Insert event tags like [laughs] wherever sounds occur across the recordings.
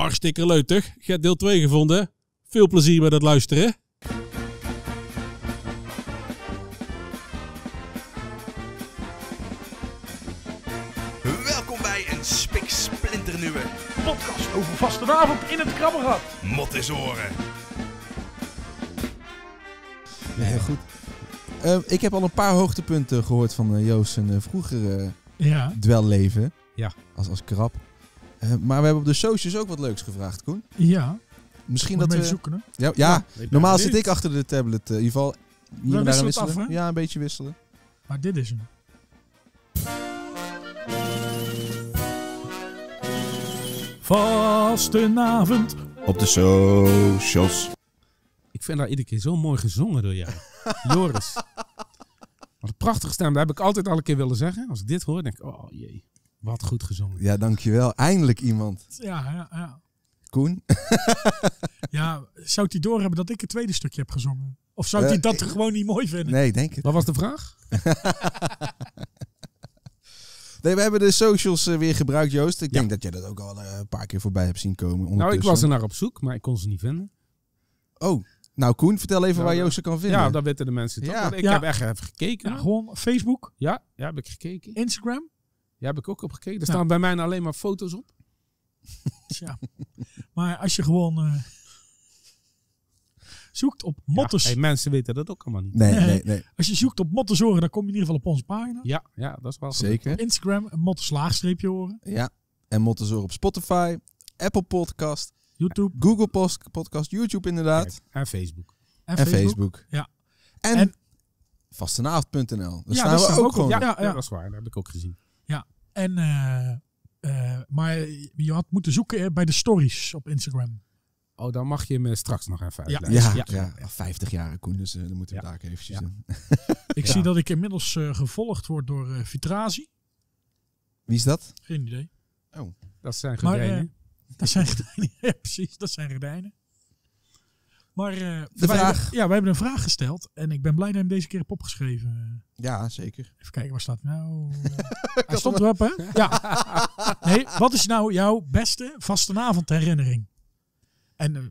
Hartstikke leuk, toch? Je hebt deel 2 gevonden. Veel plezier bij dat luisteren. Welkom bij een spiksplinternieuwe podcast over avond in het krabbengat. Mot is oren. heel goed. Ehm, ik heb al een paar hoogtepunten gehoord van uh, Joost en uh, eh, vroegere eh, ja. dwelleven. Ja. Als, als krab. Eh, maar we hebben op de socials ook wat leuks gevraagd, Koen. Ja. Misschien dat we... zoeken, Ja, ja, normaal zit ik achter de tablet. Eh, in ieder geval... we Ja, een beetje wisselen. Maar dit is hem. avond. op de socials. Ik vind daar iedere keer zo mooi gezongen door jou. [laughs] Joris. Wat een prachtige stem. Dat heb ik altijd alle keer willen zeggen. Als ik dit hoor, denk ik, oh jee. Wat goed gezongen. Ja, dankjewel. Eindelijk iemand. Ja, ja, ja. Koen? [laughs] ja, zou hij doorhebben dat ik het tweede stukje heb gezongen? Of zou hij eh, dat gewoon niet mooi vinden? Nee, denk ik. Wat was de vraag? [laughs] nee, we hebben de socials eh, weer gebruikt, Joost. Ik denk dat jij dat ook al eh, een paar keer voorbij hebt zien komen. Nou, ik was er naar op zoek, maar ik kon ze niet vinden. Oh, nou Koen, vertel even waar Joost ze kan vinden. Ja, dat weten de mensen toch. Ik heb echt even gekeken. gewoon Facebook. Ja, ja, heb ik gekeken. Instagram. Daar heb ik ook op gekeken. Er staan bij mij alleen maar foto's op. Tja. [laughs] Maar als je gewoon eh, zoekt op motters. hey, mensen weten dat ook allemaal niet. Nee, nee, nee. Als je zoekt op mottenzorgen, dan kom je in ieder geval op onze pagina. Ja, ja dat is wel Zeker. Instagram, motterslaagstreepje horen. Ja. En mottenzorgen op Spotify, Apple Podcast, YouTube, Google Podcast, YouTube inderdaad. en Facebook. En, Facebook. Ja. En, en vastenavond.nl. Daar staan we ook, gewoon. Ja, ja, dat is waar. Dat heb ik ook gezien. En, eh, eh, maar je had moeten zoeken eh, bij de stories op Instagram. Oh, dan mag je me straks nog even uitleggen. Ja, ja, ja. 50 jaar Koen, dus dan moeten we daar even. eventjes [laughs] in. ik zie dat ik inmiddels gevolgd word door uh, Wie is dat? Geen idee. Oh, dat zijn gordijnen. dat zijn gordijnen, [laughs] ja precies, dat zijn gordijnen. Maar eh, de vraag. Hebben, ja, wij hebben een vraag gesteld. En ik ben blij dat hij hem deze keer heb opgeschreven. Ja, zeker. Even kijken, waar staat nou? [laughs] Hij stond erop, hè? Ja. [laughs] Nee, wat is nou jouw beste vastenavondherinnering? En eh,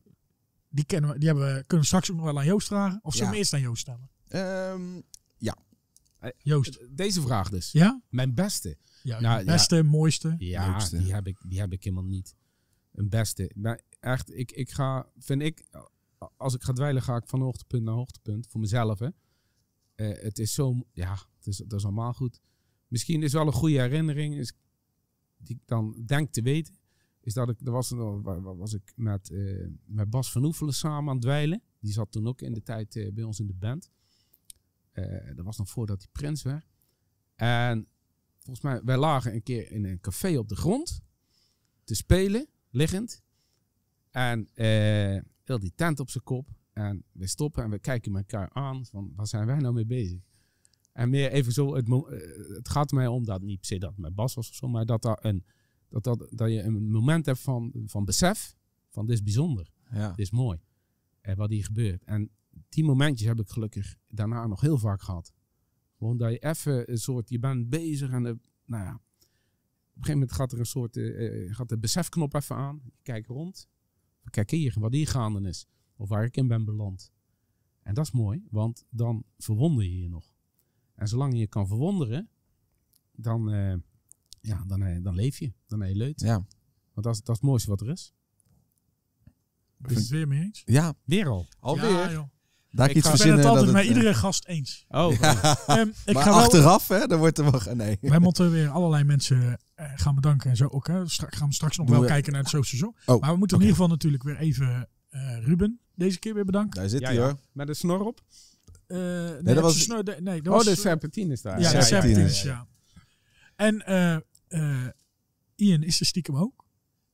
die, kennen we, die hebben, kunnen we straks ook nog wel aan Joost vragen. Of zullen ja. eerst aan Joost stellen? Ehm, ja. Eh, Joost. Deze vraag dus. Ja? Mijn beste. Ja, nou, beste, mooiste. Ja, die heb, ik, die heb ik helemaal niet. Een beste. Maar echt, ik, ik ga, vind ik, als ik ga dweilen, ga ik van hoogtepunt naar hoogtepunt. Voor mezelf, hè. Eh, het is zo... Ja, het is, dat is allemaal goed. Misschien is wel een goede herinnering is, die ik dan denk te weten. Is dat ik... Er was, was ik met, eh, met Bas van Oefelen samen aan het dweilen. Die zat toen ook in de tijd eh, bij ons in de band. dat was nog voordat hij prins werd. En volgens mij, wij lagen een keer in een café op de grond. Te spelen, liggend. En wil die tent op zijn kop. En we stoppen en we kijken elkaar aan van waar zijn wij nou mee bezig? En meer even zo, het, eh, het gaat mij om dat niet per se dat met Bas was of zo, maar dat, dat, een, dat, dat, dat je een moment hebt van, van besef van dit is bijzonder, ja. dit is mooi. En eh, wat hier gebeurt. En die momentjes heb ik gelukkig daarna nog heel vaak gehad. Gewoon dat je even een soort, je bent bezig en de, eh, nou ja, op een gegeven moment gaat er een soort, uh, gaat de besefknop even aan. Je kijkt rond kijk hier wat hier gaande is. Of waar ik in ben beland. En dat is mooi, want dan verwonder je je nog. En zolang je kan verwonderen, dan, uh, ja, dan, eh, dan leef je. Dan leuk. Ja. Want dat is, dat is het mooiste wat er is. Ben je het weer mee eens? Ja. Weer al? Alweer? Ja, daar ik, ben het altijd met eh, iedere gast eens. Oh, oh. [laughs] Ehm, ik maar ga achteraf, hè, dan wordt er wel... [laughs] Nee. Wij moeten weer allerlei mensen eh, gaan bedanken en zo ook. Hè. gaan we straks nog wel kijken naar het social. Oh, maar we moeten in ieder geval natuurlijk weer even eh, Ruben deze keer weer bedanken. Daar zit hij hoor. Met de snor op. nee, dat was... Snor, de, nee, dat oh, de serpentine is daar. Ja, de serpentine, ja. En Ian is er stiekem ook.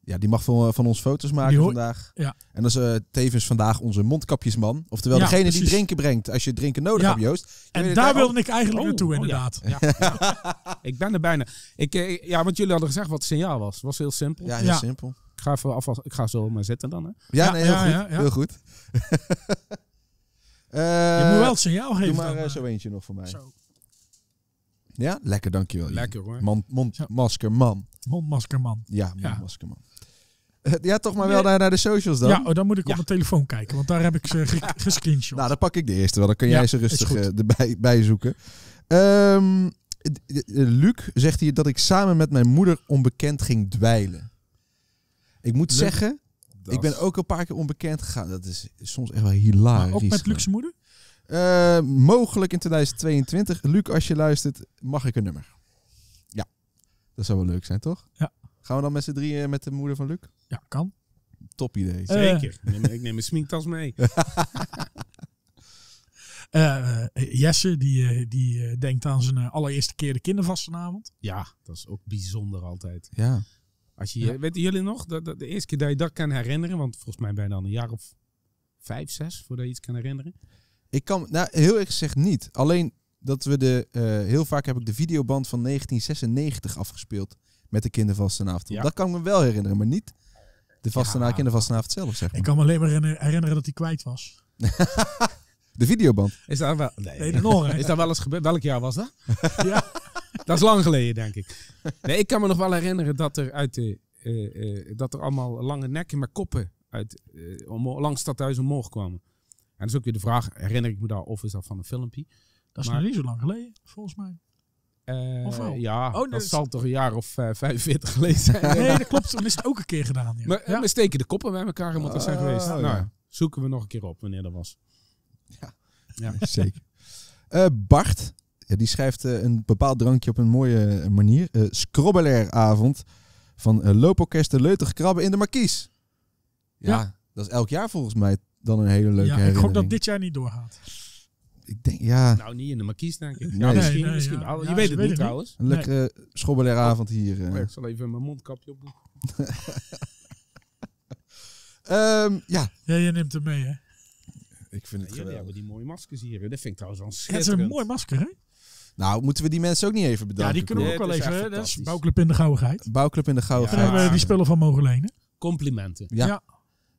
Ja, die mag van, eh, van ons foto's maken vandaag. En dat is eh, tevens vandaag onze mondkapjesman. Oftewel degene die drinken brengt als je drinken nodig hebt, Joost. En daar wilde ik eigenlijk oh, naartoe, oh, inderdaad. [laughs] ik ben er bijna. Ik, eh, ja, want jullie hadden gezegd wat het signaal was. Het was heel simpel. Ja, heel simpel. Ik ga, even afwas, ik ga zo maar zitten dan. Hè. Ja, heel goed. Heel goed. [laughs] je moet wel het signaal geven. Doe maar zo eentje nog voor mij. Zo. Ja, lekker, dankjewel. Lekker hoor. Man, mond, Mondmaskerman. Ja, mondmaskerman. [laughs] Ja, toch maar wel naar, naar de socials dan? Ja, oh, dan moet ik op mijn telefoon kijken, want daar heb ik ze [laughs] gescreenshot. nou, dan pak ik de eerste wel. Dan kun jij ze rustig eh, erbij [laughs] bijzoeken. Um, Luc zegt hier dat ik samen met mijn moeder onbekend ging dweilen. Ik moet zeggen, ik ben ook een paar keer onbekend gegaan. Dat is soms echt wel hilarisch. Maar ook met Luc's moeder? Eh, mogelijk in 2022. Luc, als je luistert, mag ik een nummer? Ja, dat zou wel leuk zijn, toch? Ja. Gaan we dan met z'n drieën eh, met de moeder van Luc? Ja, kan. Top idee. Eh. Zeker. ik neem mijn sminktas mee. [laughs] Eh, Jesse, die, die denkt aan zijn allereerste keer de kindervastenavond. Ja, dat is ook bijzonder altijd. Ja. Als je, Weten jullie nog, dat, de eerste keer dat je dat kan herinneren, want volgens mij bijna een jaar of vijf, zes voordat je iets kan herinneren. Ik kan, nou heel erg gezegd niet. Alleen dat we de, heel vaak heb ik de videoband van 1996 afgespeeld met de kindervastenavond. Ja. Dat kan ik me wel herinneren, maar niet de vastenavond, de kindervastenavond zelf, zeggen. Ik kan me alleen maar herinneren dat hij kwijt was. [laughs] de videoband. Is daar wel... Nee, nee nog, Is dat wel eens gebeurd? Welk jaar was dat? [laughs] ja. [laughs] Dat is lang geleden, denk ik. Nee, ik kan me nog wel herinneren dat er uit de... Eh, eh, dat er allemaal lange nekken met koppen uit, uh, om, langs stadhuis omhoog kwamen. En dus is ook weer de vraag, herinner ik me daar of is dat van een filmpje? Dat is nog niet zo lang geleden, volgens mij. Eh, ja, oh, dat dus- zal toch een jaar of uh, eh, 45 geleden zijn. nee, dat klopt. Dan is het ook een keer gedaan. Ja. Maar, eh, We steken de koppen bij elkaar omdat dat zijn oh, geweest. Oh, nou, ja. Zoeken we nog een keer op wanneer dat was. Ja, [laughs] zeker. Bart, die schrijft een bepaald drankje op een mooie manier. Uh, avond van Looporkest de Leutig Krabben in de Markies. Ja, dat is elk jaar volgens mij dan een hele leuke ja, Ik hoop dat dit jaar niet doorgaat ik denk, ja... Nou, niet in de markies, denk ik. misschien, misschien wel. je weet het niet, trouwens. Een lekkere avond hier. Oh, eh. ik zal even mijn mondkapje opdoen. um, [laughs] ja. ja. Jij neemt hem mee, hè? Ik vind het ja, geweldig. hebben die mooie maskers hier. Dat vind ik trouwens wel schitterend. Het is een mooi masker, hè? Nou, moeten we die mensen ook niet even bedanken? Ja, die kunnen we ook wel even. Dat is Bouwclub in de Gouwigheid. Bouwclub in de Gouwigheid. we die spullen van mogen lenen. Complimenten. Ja.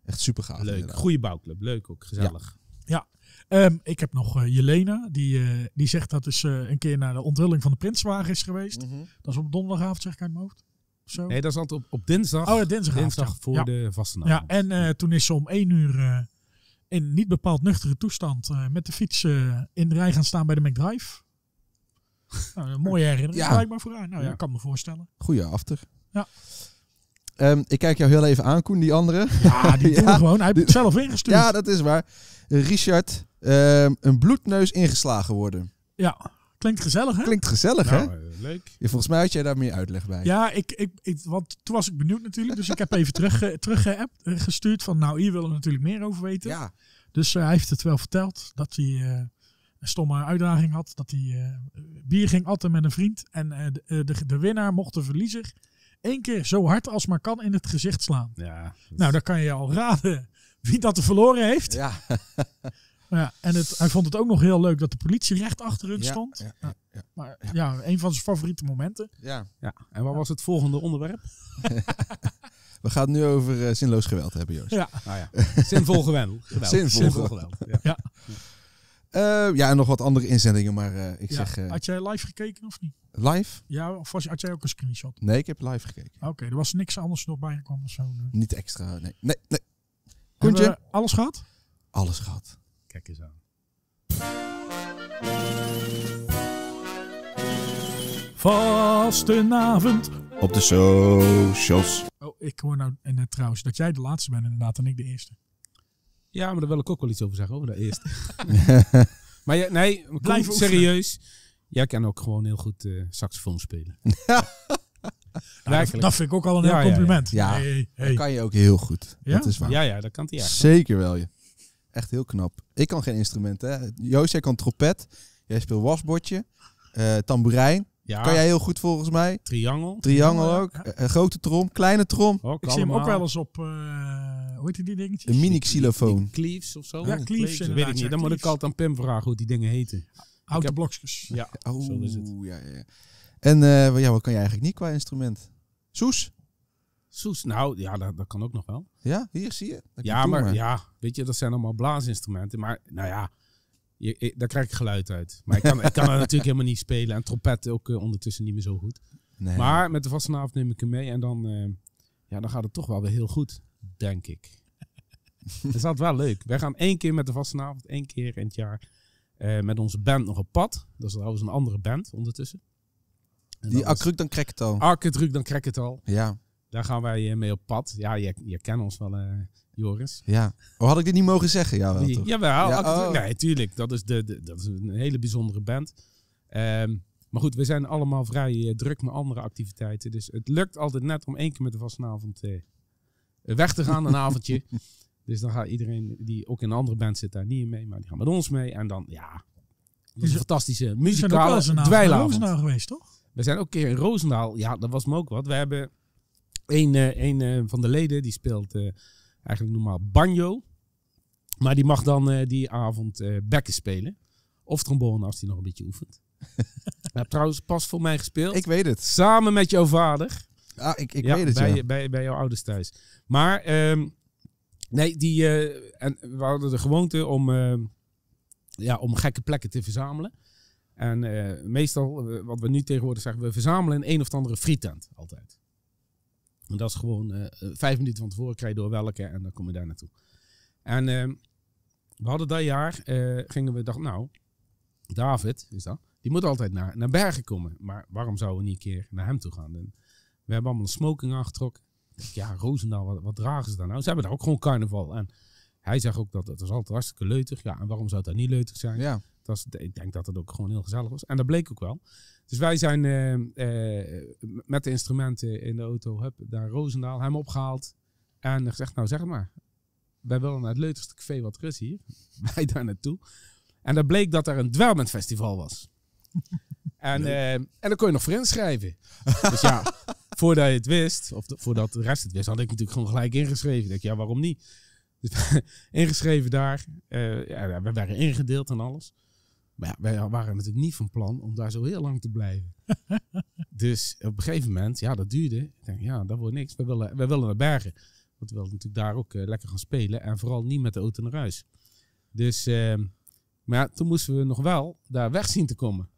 Echt super gaaf. Leuk. Goede bouwclub. Leuk ook. Gezellig. Ja. Ehm, ik heb nog eh, Jelena, die, eh, die zegt dat ze dus, uh, een keer naar de onthulling van de Prinswagen is geweest. Mhm. Dat is op donderdagavond, zeg ik uit mijn hoofd. Zo. Nee, dat is altijd op, op dinsdag. Oh, dinsdagavond. Dinsdag voor de vastenavond. Ja, en eh, toen is ze om één uur in niet bepaald nuchtere toestand met de fiets in de rij gaan staan bij de McDrive. nou, mooie herinnering, ja. blijkbaar voor haar. Nou ja, ik kan me voorstellen. Goeie after. Ja. Ehm, ik kijk jou heel even aan, Koen, die andere. Ja, die [laughs] ja, gewoon. Hij heeft het zelf ingestuurd. Ja, dat is waar. Richard, ehm, een bloedneus ingeslagen worden. Ja, klinkt gezellig, hè? Klinkt gezellig, nou, hè? Eh, leuk. Ja, volgens mij had jij daar meer uitleg bij. Ja, ik, ik, want toen was ik benieuwd natuurlijk. Dus ik heb even teruggestuurd. terug eh, eh, gestuurd van, nou, hier willen we natuurlijk meer over weten. Ja. Dus hij heeft het wel verteld dat hij... een stomme uitdaging had. Dat hij bier ging atten met een vriend. En de, de, winnaar mocht de verliezer één keer zo hard als maar kan in het gezicht slaan. Ja, Nou, dan kan je al raden wie dat er verloren heeft. Ja. [laughs] ja en het, hij vond het ook nog heel leuk dat de politie recht achter hun stond. Ja, nou, ja, Maar ja, een van zijn favoriete momenten. Ja. ja. En wat was het volgende onderwerp? [laughs] We gaan het nu over eh, zinloos geweld hebben, Joost. Ja. Nou ja. Zinvol geweld. [laughs] geweld. Zinvol, geweld. geweld. ja. Eh, ja, en nog wat andere inzendingen, maar eh, ik zeg... Eh, had jij live gekeken of niet? Live? Ja, of was, had jij ook een screenshot? Nee, ik heb live gekeken. Oké, er was niks anders nog bij kwam zo. Niet extra, nee. Nee, nee. alles gehad? Alles gehad. Kijk eens aan. Vastenavond op de socials. Oh, ik hoor nou en, trouwens dat jij de laatste bent inderdaad en ik de eerste. Ja, maar daar wil ik ook wel iets over zeggen, over dat eerst [laughs] maar nee, Blijf serieus. Jij kan ook gewoon heel goed uh, saxofoon spelen. [laughs] Nou, dat, dat vind ik ook al een heel compliment. Ja, Hey, dat kan je ook heel goed. Ja? Dat is waar. Ja, ja dat kan hij Zeker wel. Je. Echt heel knap. Ik kan geen instrumenten. Joost, jij kan trompet. Jij speelt wasbordje. Uh, kan jij heel goed volgens mij. Triangel. Triangel ook. Een eh, eh, grote trom, kleine trom. Ook ik zie hem ook wel eens op, uh, hoe heet die dingetjes? Een mini-xylofoon. Cleaves of zo. Ja, oh, Cleaves. Dat weet ik niet. Dan moet ik altijd aan Pim vragen hoe die dingen heten. Houten blokjes. Ja, oh, zo is het. Ja, ja. En uh, ja, wat kan je eigenlijk niet qua instrument? Soes? Soes, nou ja, dat, kan ook nog wel. Ja, hier zie je. ja, maar, maar ja, weet je, dat zijn allemaal blaasinstrumenten. Maar nou ja, je, daar krijg ik geluid uit. Maar ik kan, kan [laughs] natuurlijk helemaal niet spelen. En trompet ook eh, ondertussen niet meer zo goed. Nee. Maar met de vastenavond neem ik hem mee. En dan, eh, ja, dan gaat het toch wel weer heel goed, denk ik. dat [laughs] is altijd wel leuk. Wij gaan één keer met de vastenavond, één keer in het jaar... Eh, met onze band nog op pad. Dat is trouwens een andere band ondertussen. En Die Akruk dan het al. Akruk dan al. Ja. Daar gaan wij mee op pad. Ja, je, je kent ons wel. Joris. Ja. Oh, had ik dit niet mogen zeggen? Jawel, toch? Jawel. Ja, oh. Nee, tuurlijk. Dat is, de, dat is een hele bijzondere band. Ehm, maar goed, we zijn allemaal vrij eh, druk met andere activiteiten. Dus het lukt altijd net om één keer met de vastenavond eh, weg te gaan, een avondje. [laughs] Dus dan gaat iedereen die ook in een andere band zit daar niet mee, maar die gaan met ons mee. En dan, ja, dat is een fantastische muzikale dweilavond. We zijn geweest, toch? We zijn ook een keer in Roosendaal. Ja, dat was me ook wat. We hebben een, eh, een van de leden, die speelt eigenlijk normaal banjo. Maar die mag dan eh, die avond uh, bekken spelen. Of trombone als hij nog een beetje oefent. [laughs] Hij trouwens pas voor mij gespeeld. Ik weet het. Samen met jouw vader. Ah, ik, ik weet het, bij, Bij, bij jouw ouders thuis. Maar, ehm, nee, die, eh, en we hadden de gewoonte om, ja, om gekke plekken te verzamelen. En meestal, wat we nu tegenwoordig zeggen, we verzamelen een een of andere frietent altijd. En dat is gewoon eh, vijf minuten van tevoren krijg je door welke en dan kom je daar naartoe. En ehm, we hadden dat jaar, eh, gingen we, dacht nou, David is dat, die moet altijd naar, naar Bergen komen. Maar waarom zouden we niet een keer naar hem toe gaan? En we hebben allemaal een smoking aangetrokken. Ja, Roosendaal, wat, wat, dragen ze daar nou? Ze hebben daar ook gewoon carnaval. En hij zegt ook dat het is altijd hartstikke leutig. Ja, en waarom zou het dat niet leutig zijn? Ja. Dat is, ik denk dat het ook gewoon heel gezellig was. En dat bleek ook wel. Dus wij zijn eh, eh, met de instrumenten in de auto heb daar Roosendaal hem opgehaald. En gezegd, nou zeg maar, wij willen naar het leukste café wat er is hier. [laughs] wij daar naartoe. En dat bleek dat er een Festival was. [laughs] en, uh, en dan kon je nog voor inschrijven. dus ja, [laughs] voordat je het wist, of voordat de rest het wist, had ik natuurlijk gewoon gelijk ingeschreven. Ik ja, waarom niet? Dus ingeschreven daar. ja, we werden ingedeeld en alles. Maar ja, wij waren natuurlijk niet van plan om daar zo heel lang te blijven. [laughs] dus op een gegeven moment, ja, dat duurde. Ik denk, ja, dat wordt niks. We willen, we willen naar Bergen. Want we wilden natuurlijk daar ook eh, lekker gaan spelen. En vooral niet met de auto naar huis. Dus, ehm, maar toen moesten we nog wel daar weg zien te komen.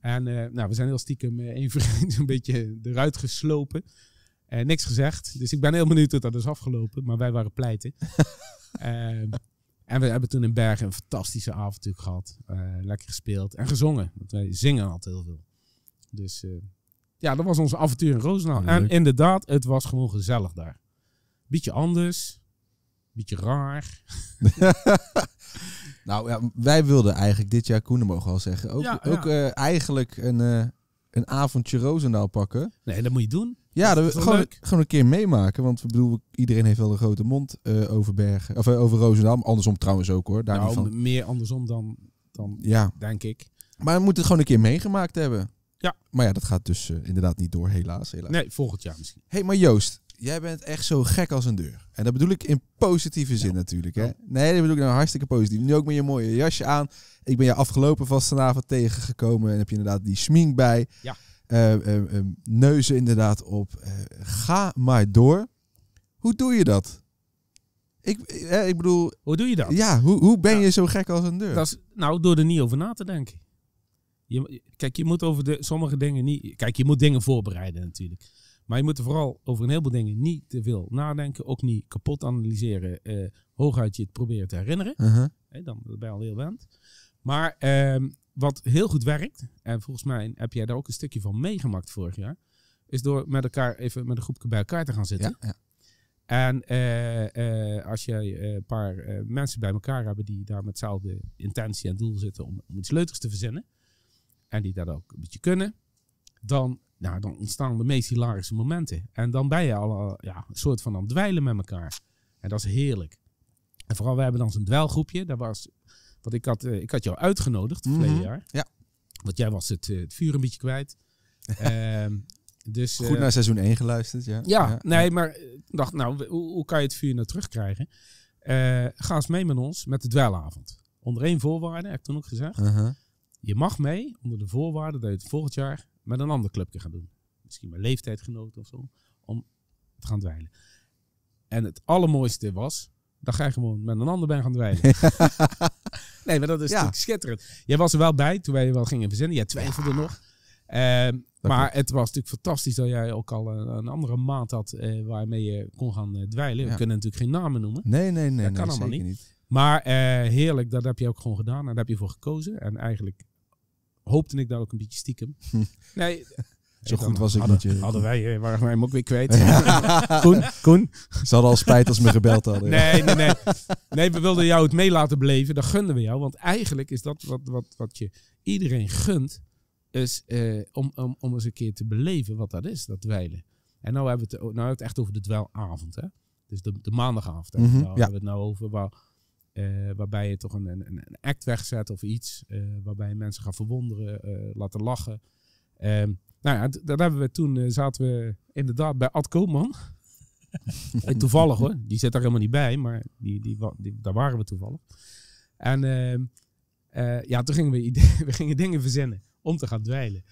En eh, nou, we zijn heel stiekem even eh, een [laughs] beetje eruit geslopen. niks gezegd. Dus ik ben heel benieuwd hoe dat is afgelopen. Maar wij waren pleiten. [laughs] Ehm, en we hebben toen in Bergen een fantastische avond gehad. Eh, lekker gespeeld en gezongen. Want wij zingen altijd heel veel. Dus eh, ja, dat was onze avontuur in Roosendaal. En inderdaad, het was gewoon gezellig daar. Beetje anders. Beetje raar. [laughs] nou ja, wij wilden eigenlijk dit jaar, Koenen mogen al zeggen, ook, ja, ook eh, eigenlijk een een avondje Roosendaal pakken. Nee, dat moet je doen. Ja, dat, gewoon, gewoon een keer meemaken. Want we bedoel, iedereen heeft wel een grote mond uh, over Bergen. Of eh, over Roosendaal. Andersom trouwens ook hoor. Daar nou, meer andersom dan, dan ja. denk ik. Maar we moeten het gewoon een keer meegemaakt hebben. Ja. Maar ja, dat gaat dus eh, inderdaad niet door, helaas, helaas. Nee, volgend jaar misschien. hey, maar Joost, jij bent echt zo gek als een deur. En dat bedoel ik in positieve zin natuurlijk. Hè? Nee, dat bedoel ik nou hartstikke positief. Nu ook met je mooie jasje aan. Ik ben je afgelopen vast vanavond tegengekomen. En heb je inderdaad die smink bij. Ja. Eh, eh, eh, neuzen inderdaad op. ga maar door. Hoe doe je dat? Ik, ik bedoel... Hoe doe je dat? Ja, hoe, hoe ben je zo gek als een deur? Dat is, nou, door er niet over na te denken. Je, kijk, je moet over de, sommige dingen niet... Kijk, je moet dingen voorbereiden natuurlijk. Maar je moet er vooral over een heleboel dingen niet te veel nadenken. Ook niet kapot analyseren. Eh, hooguit je het proberen te herinneren. Uh dan ben je al heel wend. Maar ehm, wat heel goed werkt, en volgens mij heb jij daar ook een stukje van meegemaakt vorig jaar, is door met elkaar even met een groepje bij elkaar te gaan zitten. Ja, En eh, eh, als je een paar mensen bij elkaar hebben die daar met dezelfde intentie en doel zitten om, om, iets leuks te verzinnen, en die dat ook een beetje kunnen, dan nou, dan ontstaan de meest hilarische momenten. En dan ben je al eh, ja, een soort van aan dweilen met elkaar. En dat is heerlijk. En vooral, we hebben dan zo'n dweilgroepje. Daar was, wat ik had, eh, ik had jou uitgenodigd mm jaar. Ja. Want jij was het, eh, het vuur een beetje kwijt. [laughs] Ehm, dus, Goed naar seizoen 1 geluisterd, ja. Ja, nee, maar dacht, nou, hoe, kan je het vuur nou terugkrijgen? ga eens mee met ons met de dweilavond. Onder één voorwaarde, heb ik toen ook gezegd. Uh-huh. Je mag mee onder de voorwaarde dat je het volgend jaar met een ander clubje gaan doen. Misschien mijn leeftijdgenoten of zo. Om te gaan dweilen. En het allermooiste was, dat jij gewoon met een ander ben gaan dweilen. [laughs] nee, maar dat is natuurlijk schitterend. Jij was er wel bij toen wij wel gingen verzinnen. Jij twijfelde nog. Ehm, maar het was natuurlijk fantastisch dat jij ook al een, een andere maand had eh, waarmee je kon gaan uh, dweilen. We kunnen natuurlijk geen namen noemen. Nee, nee, nee. Dat kan allemaal niet. niet. Maar eh, heerlijk, dat heb je ook gewoon gedaan en daar heb je voor gekozen. En eigenlijk hoopte ik daar ook een beetje stiekem. [laughs] nee, zo goed was ik hadden, niet. Eh. Hadden wij, eh, waren wij hem ook weer kwijt. [laughs] Koen, Koen. Ze hadden al spijt als me gebeld hadden. Nee, nee, nee. Nee, we wilden jou het mee laten beleven. Dat gunden we jou. Want eigenlijk is dat wat, wat, wat je iedereen gunt. Is, eh, om, om, om eens een keer te beleven wat dat is, dat dweilen. En nou hebben we het, nou het echt over de dweilavond. Hè? Dus de, de maandagavond. Hè? Mhm, hebben we het nou over waar eh, waarbij je toch een, een, een, act wegzet of iets. Uh, waarbij mensen gaan verwonderen, eh, laten lachen. Ehm, nou ja, dat hebben we toen. zaten we inderdaad bij Ad Koopman. [laughs] toevallig hoor, die zit daar helemaal niet bij, maar die, die, daar waren we toevallig. En ehm, ja, toen gingen we, [laughs] we gingen dingen verzinnen om te gaan dweilen.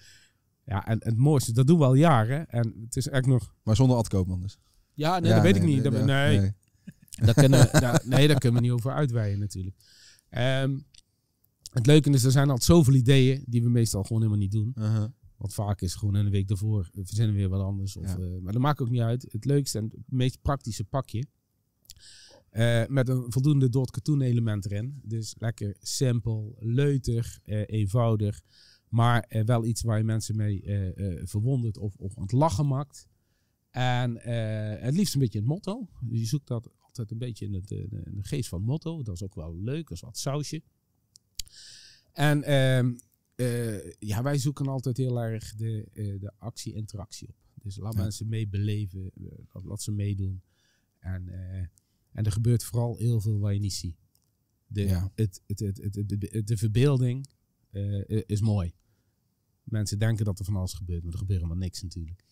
Ja, en, het mooiste, dat doen we al jaren. En het is echt nog. Maar zonder Ad Koopman dus? Ja, nee, dat weet ik niet. nee kunnen, nee, daar kunnen we niet over uitweiden natuurlijk. Ehm, het leuke is, er zijn altijd zoveel ideeën die we meestal gewoon helemaal niet doen. Uh-huh. Want vaak is gewoon een week daarvoor eh, verzinnen weer wat anders. Of, eh, maar dat maakt ook niet uit. Het leukste en het meest praktische pakje. Eh, met een voldoende dood element erin. Dus lekker simpel, leuter, eenvoudig. Maar wel iets waar je mensen mee verwondert of, of aan het lachen maakt. En het liefst een beetje het motto. Dus je zoekt dat altijd een beetje in, het, eh, de geest van motto. Dat is ook wel leuk, dat wat sausje. En ehm, eh, ja, wij zoeken altijd heel erg de, eh, de actie-interactie op. Dus laat mensen meebeleven, laat ze meedoen. En, en er gebeurt vooral heel veel wat je niet ziet. De, het, het, het, de, verbeelding is mooi. Mensen denken dat er van alles gebeurt, maar er gebeurt helemaal niks natuurlijk.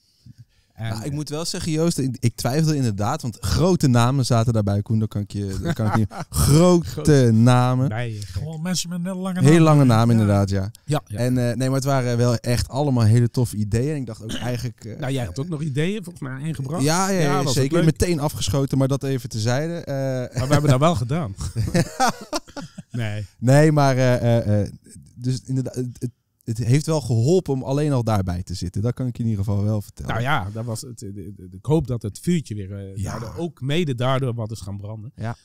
Nou, ik moet wel zeggen, Joost, ik, twijfelde twijfel inderdaad, want grote namen zaten daarbij. Koen, dat kan ik je, dat kan ik niet. [laughs] grote namen. Nee, gewoon mensen met een lange namen. Heel lange naam inderdaad, ja. ja. En eh, nee, maar het waren wel echt allemaal hele toffe ideeën. En ik dacht ook eigenlijk. Eh, nou, jij had ook nog ideeën volgens mij ingebracht. Ja, ja, ja, zeker. Meteen afgeschoten, maar dat even tezijde. Uh, eh, maar we hebben dat wel gedaan. [laughs] nee. Nee, maar dus inderdaad, het, het heeft wel geholpen om alleen al daarbij te zitten. Dat kan ik in ieder geval wel vertellen. Nou ja, dat was het, ik hoop dat het vuurtje weer eh, ja. daardoor, ook mede daardoor wat is gaan branden. Ja.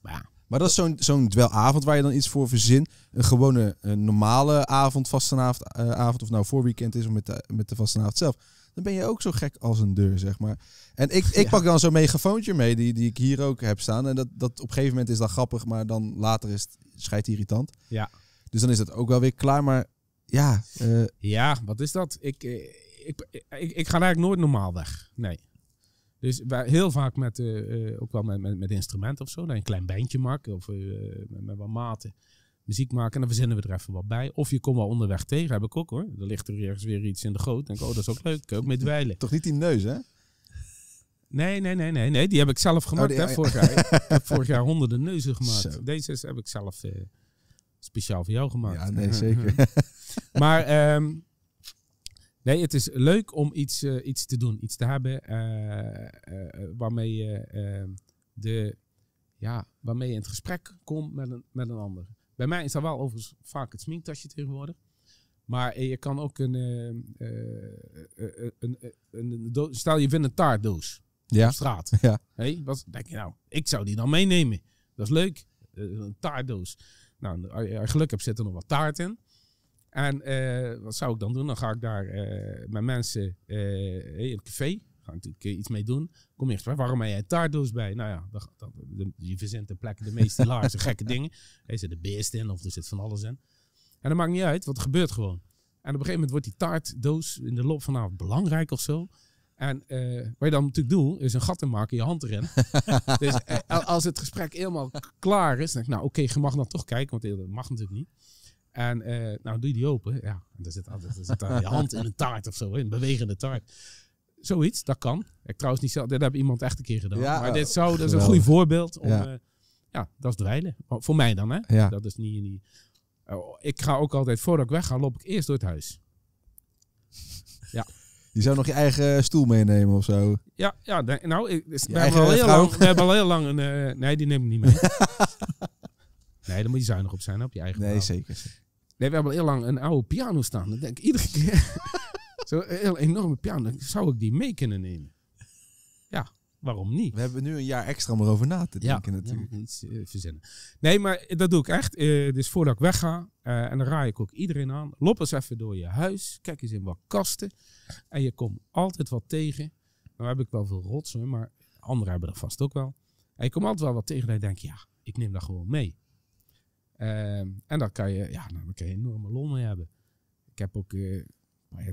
Maar, ja. maar dat is zo'n zo'n dwelavond waar je dan iets voor verzin. Een gewone een eh, normale avond, vastenavond, uh, avond, of nou voor weekend is of met de, met de vastenavond zelf. Dan ben je ook zo gek als een deur, zeg maar. En ik, ik pak dan zo'n megafoontje mee, die, die ik hier ook heb staan. En dat, dat op een gegeven moment is dat grappig, maar dan later is het schijt irritant. Ja. Dus dan is dat ook wel weer klaar. Maar ja. Eh, ja, wat is dat? Eh, ik, ik, ik, ga eigenlijk nooit normaal weg. Nee. Dus wij, heel vaak met, eh, ook wel met, met, met instrumenten of zo. Dan een klein bandje maken of met, met, wat maten muziek maken. En dan verzinnen we er even wat bij. Of je komt wel onderweg tegen, heb ik ook hoor. Dan ligt er ergens weer iets in de goot. denk ik, oh dat is ook leuk, kun ook mee dweilen. Toch niet die neus hè? Nee, nee, nee, nee, nee. Die heb ik zelf gemaakt. Oh, vorig, jaar, vorig jaar honderden neuzen [laughs] gemaakt. Deze heb ik zelf. Speciaal voor jou gemaakt. Ja, nee, zeker. [laughs] maar ehm, nee, het is leuk om iets, eh, iets te doen, iets te hebben eh, eh, waarmee, je, ehm, de, ja, waarmee je in het gesprek komt met een, met een ander. Bij mij is dat wel overigens vaak het sminktasje tegenwoordig. Maar je kan ook een, ehm, een, een, een Stel, je vindt een taartdoos ja. op straat. [laughs] Ja. Hey, wat denk je nou? Ik zou die dan meenemen. Dat is leuk. een taartdoos. Nou, als geluk heb zit er nog wat taart in. En eh, wat zou ik dan doen? Dan ga ik daar uh, met mensen eh, in het café. Ga ik natuurlijk iets mee doen. Kom je echt, waarom heb jij taartdoos bij? Nou ja, dat, dat, je verzint ter de meest hilarische [laughs] gekke dingen. Er zit de beest in of er zit van alles in. En dat maakt niet uit, want het gebeurt gewoon. En op een gegeven moment wordt die taartdoos in de loop van belangrijk of zo. En eh, wat je dan natuurlijk doet, is een gat in maken, je hand erin. [laughs] dus eh, als het gesprek helemaal klaar is, dan denk ik, nou oké, je mag dan toch kijken, want eh, dat mag natuurlijk niet. En nou doe je die open, ja, en er zit altijd er zit daar je hand in een taart of zo, in een bewegende taart. Zoiets, dat kan. Ik trouwens niet zelf, dat heb iemand echt een keer gedaan. Ja, maar dit oh, zou, dat is een goed voorbeeld om, ja. ja dat is dweilen. Voor mij dan, hè. Ja. Dat is niet, niet oh, ik ga ook altijd, voordat ik wegga, loop ik eerst door het huis. Ja. Je zou nog je eigen stoel meenemen of zo. Ja, ja nou, ik, dus, we, hebben al heel lang, we hebben al heel lang een... Eh, nee, die neem ik niet mee. [laughs] nee, daar moet je zuinig op zijn, op je eigen Nee, zeker. Nee, we hebben al heel lang een oude piano staan. Dan denk ik iedere keer... [laughs] Zo'n heel enorme piano. Zou ik die mee kunnen nemen? waarom niet? We hebben nu een jaar extra om erover na te denken ja, natuurlijk. Ja, iets eh, verzinnen. Nee, maar dat doe ik echt. Eh, dus voordat ik wegga, eh, en dan raai ik ook iedereen aan. Lop eens even door je huis. Kijk eens in wat kasten. En je komt altijd wat tegen. Nou heb ik wel veel rotsen, maar anderen hebben er vast ook wel. En je komt altijd wel wat tegen dat je denkt, ja, ik neem dat gewoon mee. Ehm, en dan kan je, ja, nou, dan kan je enorme lol mee hebben. Ik heb ook,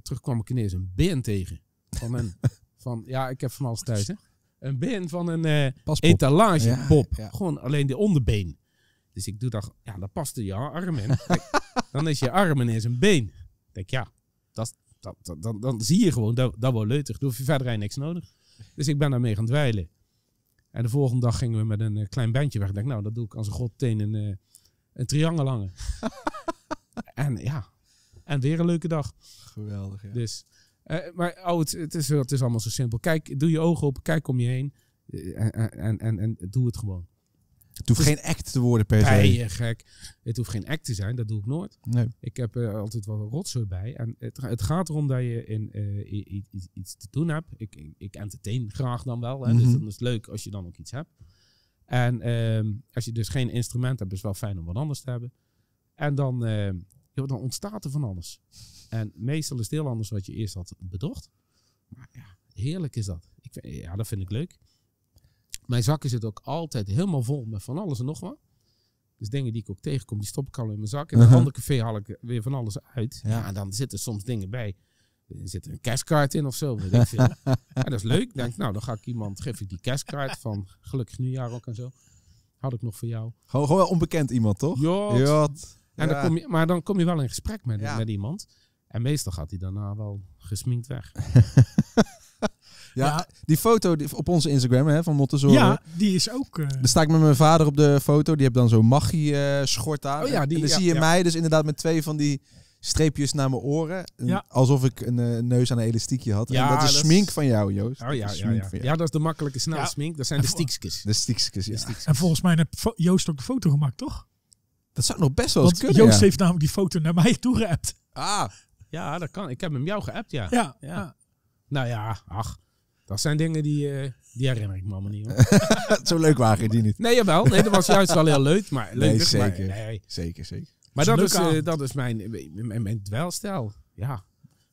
terug kwam ik ineens een been tegen. Van een, [laughs] van, ja, ik heb van alles thuis hè een been van een uh, eh, etalagepop. Gewoon alleen de onderbeen. Dus ik doe dacht, ja, dan past je arm in. [laughs] dan is je arm ineens een been. Ik denk, ja, dat, dat, dan, dan zie je gewoon, dat, dat wordt leutig. Dan hoef je verder niks nodig. Dus ik ben daarmee gaan dweilen. En de volgende dag gingen we met een eh, klein bandje weg. denk, nou, dat doe ik als een godteen een, uh, een triangel hangen. [laughs] en ja, en weer een leuke dag. Geweldig, ja. Dus eh, maar oh, het, is, het is allemaal zo simpel. Kijk, doe je ogen op, kijk om je heen en, eh, eh, en, en, en doe het gewoon. Het hoeft dus geen act te worden per se. Nee, gek. Het hoeft geen act te zijn, dat doe ik nooit. Nee. Ik heb uh, altijd wel rotzooi bij. En het, het, gaat erom dat je in, iets, te doen hebt. Ik, ik, entertain graag dan wel. Hè. Dus mhm. dan is het leuk als je dan ook iets hebt. En ehm, als je dus geen instrument hebt, is het wel fijn om wat anders te hebben. En dan, ehm, dan ontstaat er van alles. En meestal is het heel anders wat je eerst had bedacht. Maar ja, heerlijk is dat. Ik, ja, dat vind ik leuk. Mijn zakken zitten ook altijd helemaal vol met van alles en nog wat. Dus dingen die ik ook tegenkom, die stop ik al in mijn zak. En in een ander café haal ik weer van alles uit. Ja, en dan zitten soms dingen bij. Er zit een cashcard in of zo. [laughs] dat is leuk. Denk, nou, dan ga ik iemand, geef ik die cashcard van gelukkig nieuwjaar ook en zo. Had ik nog voor jou. Gewoon, gewoon onbekend iemand, toch? Jot. En dan kom je, maar dan kom je wel in gesprek met, met iemand. En meestal gaat hij daarna wel gesminkt weg. [laughs] Ja, die foto op onze Instagram hè, van Montezor. Ja, die is ook... Uh... Daar sta ik met mijn vader op de foto. Die heb dan zo'n magie-schort eh, aan. Oh, ja, die, en dan zie je mij dus inderdaad met twee van die streepjes naar mijn oren. alsof ik een eh, neus aan een elastiekje had. en dat is dat smink van jou, Joost. Oh, ja, ja, ja. ja, dat is de makkelijke snel smink. Dat zijn de [laughs] stiekjes. De stiekjes, ja. En volgens mij heeft Joost ook een foto gemaakt, toch? Dat zou nog best wel eens kunnen. Joost heeft namelijk die foto naar mij [laughs] toe geappt. Ah, ja, dat kan. Ik heb hem jou geappt, ja. Ja. ja. Nou ja, ach. Dat zijn dingen die, eh, die herinner ik me allemaal niet. Hoor. [laughs] Zo leuk waren die niet. Nee, jawel. Nee, dat was juist wel heel leuk. Maar leuk nee, zeker. zeker, zeker. Maar dat, is, eh, dat is, mijn, mijn, mijn dwelstijl. Ja.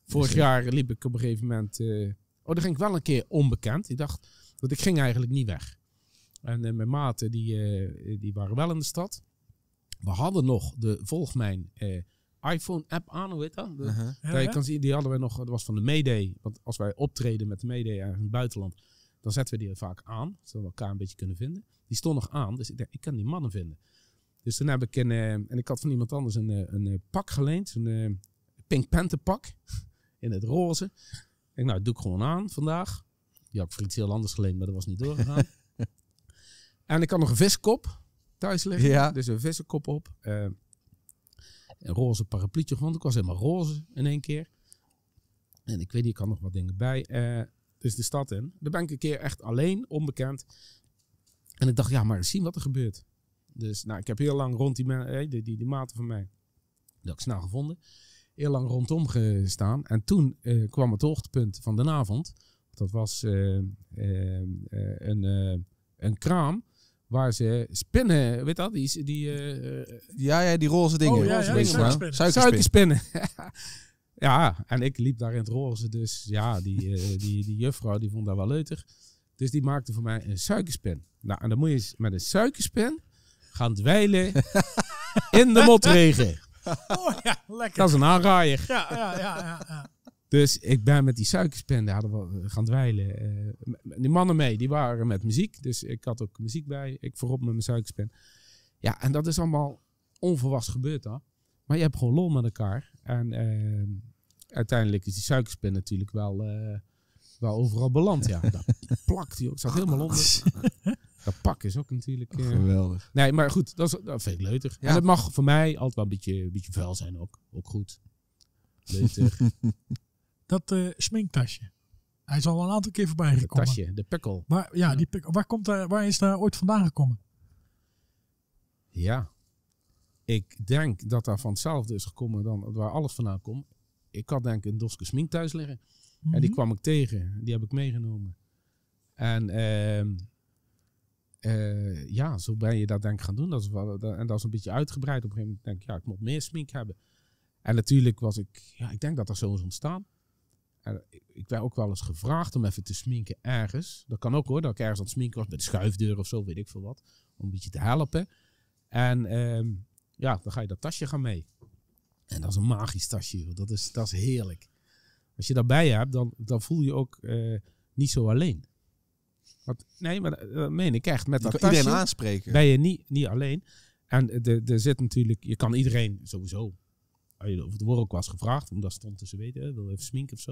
Vorig jaar liep ik op een gegeven moment... Eh, oh, dan ging ik wel een keer onbekend. Ik dacht, want ik ging eigenlijk niet weg. En mijn maten, die, die waren wel in de stad. We hadden nog de, volg mijn, eh, iPhone-app aan, hoe heet dat? Je uh-huh. kan zien, die hadden we nog, dat was van de Mayday. Want als wij optreden met de Mayday in het buitenland, dan zetten we die vaak aan, zodat we elkaar een beetje kunnen vinden. Die stond nog aan, dus ik dacht, ik kan die mannen vinden. Dus toen heb ik een, eh, en ik had van iemand anders een, eh, een, pak geleend, een Pink Panther pak, [laughs] in het roze. Ik nou, dat doe ik gewoon aan vandaag. Die had ik voor iets heel anders geleend, maar dat was niet doorgegaan. [laughs] en ik had nog een viskop, thuis liggen. Ja. Dus een vissenkop op. Eh, een roze paraplietje gewoon. Ik was helemaal roze in één keer. En ik weet niet, ik had nog wat dingen bij. Eh, dus de stad in. Daar ben ik een keer echt alleen, onbekend. En ik dacht, ja, maar eens zien wat er gebeurt. Dus nou, ik heb heel lang rond die, eh, die, die, die, die van mij, dat ik snel gevonden, heel lang rondom gestaan. En toen kwam het hoogtepunt van de avond. Dat was een, een kraam Waar ze spinnen, weet dat? Die, die, eh, eh, ja, ja, die roze dingen. Oh, suikerspinnen. [laughs] ja, en ik liep daar in het roze. Dus ja, die, uh, die, die juffrouw die vond dat wel leuker, Dus die maakte voor mij een suikerspin. Nou, en dan moet je met een suikerspin gaan dweilen [laughs] in de motregen. Oh ja, lekker. Dat is een aanraaier. ja, ja, ja. ja. Dus ik ben met die suikerspende hadden we eh, gaan dweilen. Eh, die mannen mee, die waren met muziek. Dus ik had ook muziek bij. Ik voorop met mijn suikerspende. Ja, en dat is allemaal onverwachts gebeurd dan. Maar je hebt gewoon lol met elkaar. En ehm, uiteindelijk is die suikerspin natuurlijk wel, eh, wel overal beland. Ja, [laughs] dat plakt hij ook. Ik zat helemaal onder. [laughs] dat pak is ook natuurlijk... geweldig. Nee, maar goed, dat, is, dat vind ik leuter. Ja. En dat mag voor mij altijd wel een beetje, een beetje vuil zijn ook. Ook goed. Leuter. [laughs] Dat eh, sminktasje. Hij is al een aantal keer voorbij gekomen. tasje, de pukkel. Waar, ja, Die waar, komt daar, eh, waar is daar ooit vandaan gekomen? Ja, ik denk dat daar van hetzelfde is gekomen dan waar alles vandaan komt. Ik had denk ik een doske smink thuis liggen. En die mhm. kwam ik tegen. Die heb ik meegenomen. En ehm, eh, ja, zo ben je dat denk ik gaan doen. Dat en dat is een beetje uitgebreid. Op een gegeven moment denk ik, ja, ik moet meer smink hebben. En natuurlijk was ik, ja, ik denk dat dat zo is ontstaan ik werd ook wel eens gevraagd om even te sminken ergens. Dat kan ook hoor, dat ik ergens aan het sminken was, bij de schuifdeur of zo, weet ik veel wat. Om een beetje te helpen. En ehm, ja, dan ga je dat tasje gaan mee. En dat is een magisch tasje, dat is, dat is heerlijk. Als je daarbij hebt, dan, dan voel je ook eh, niet zo alleen. Want, nee, maar eh, dat meen ik echt. Met je dat tasje iedereen aanspreken. Ben je niet, niet alleen. En eh, er zit natuurlijk, je kan iedereen sowieso of er wordt ook wel gevraagd, omdat stond tussen weten, wil even sminken of zo.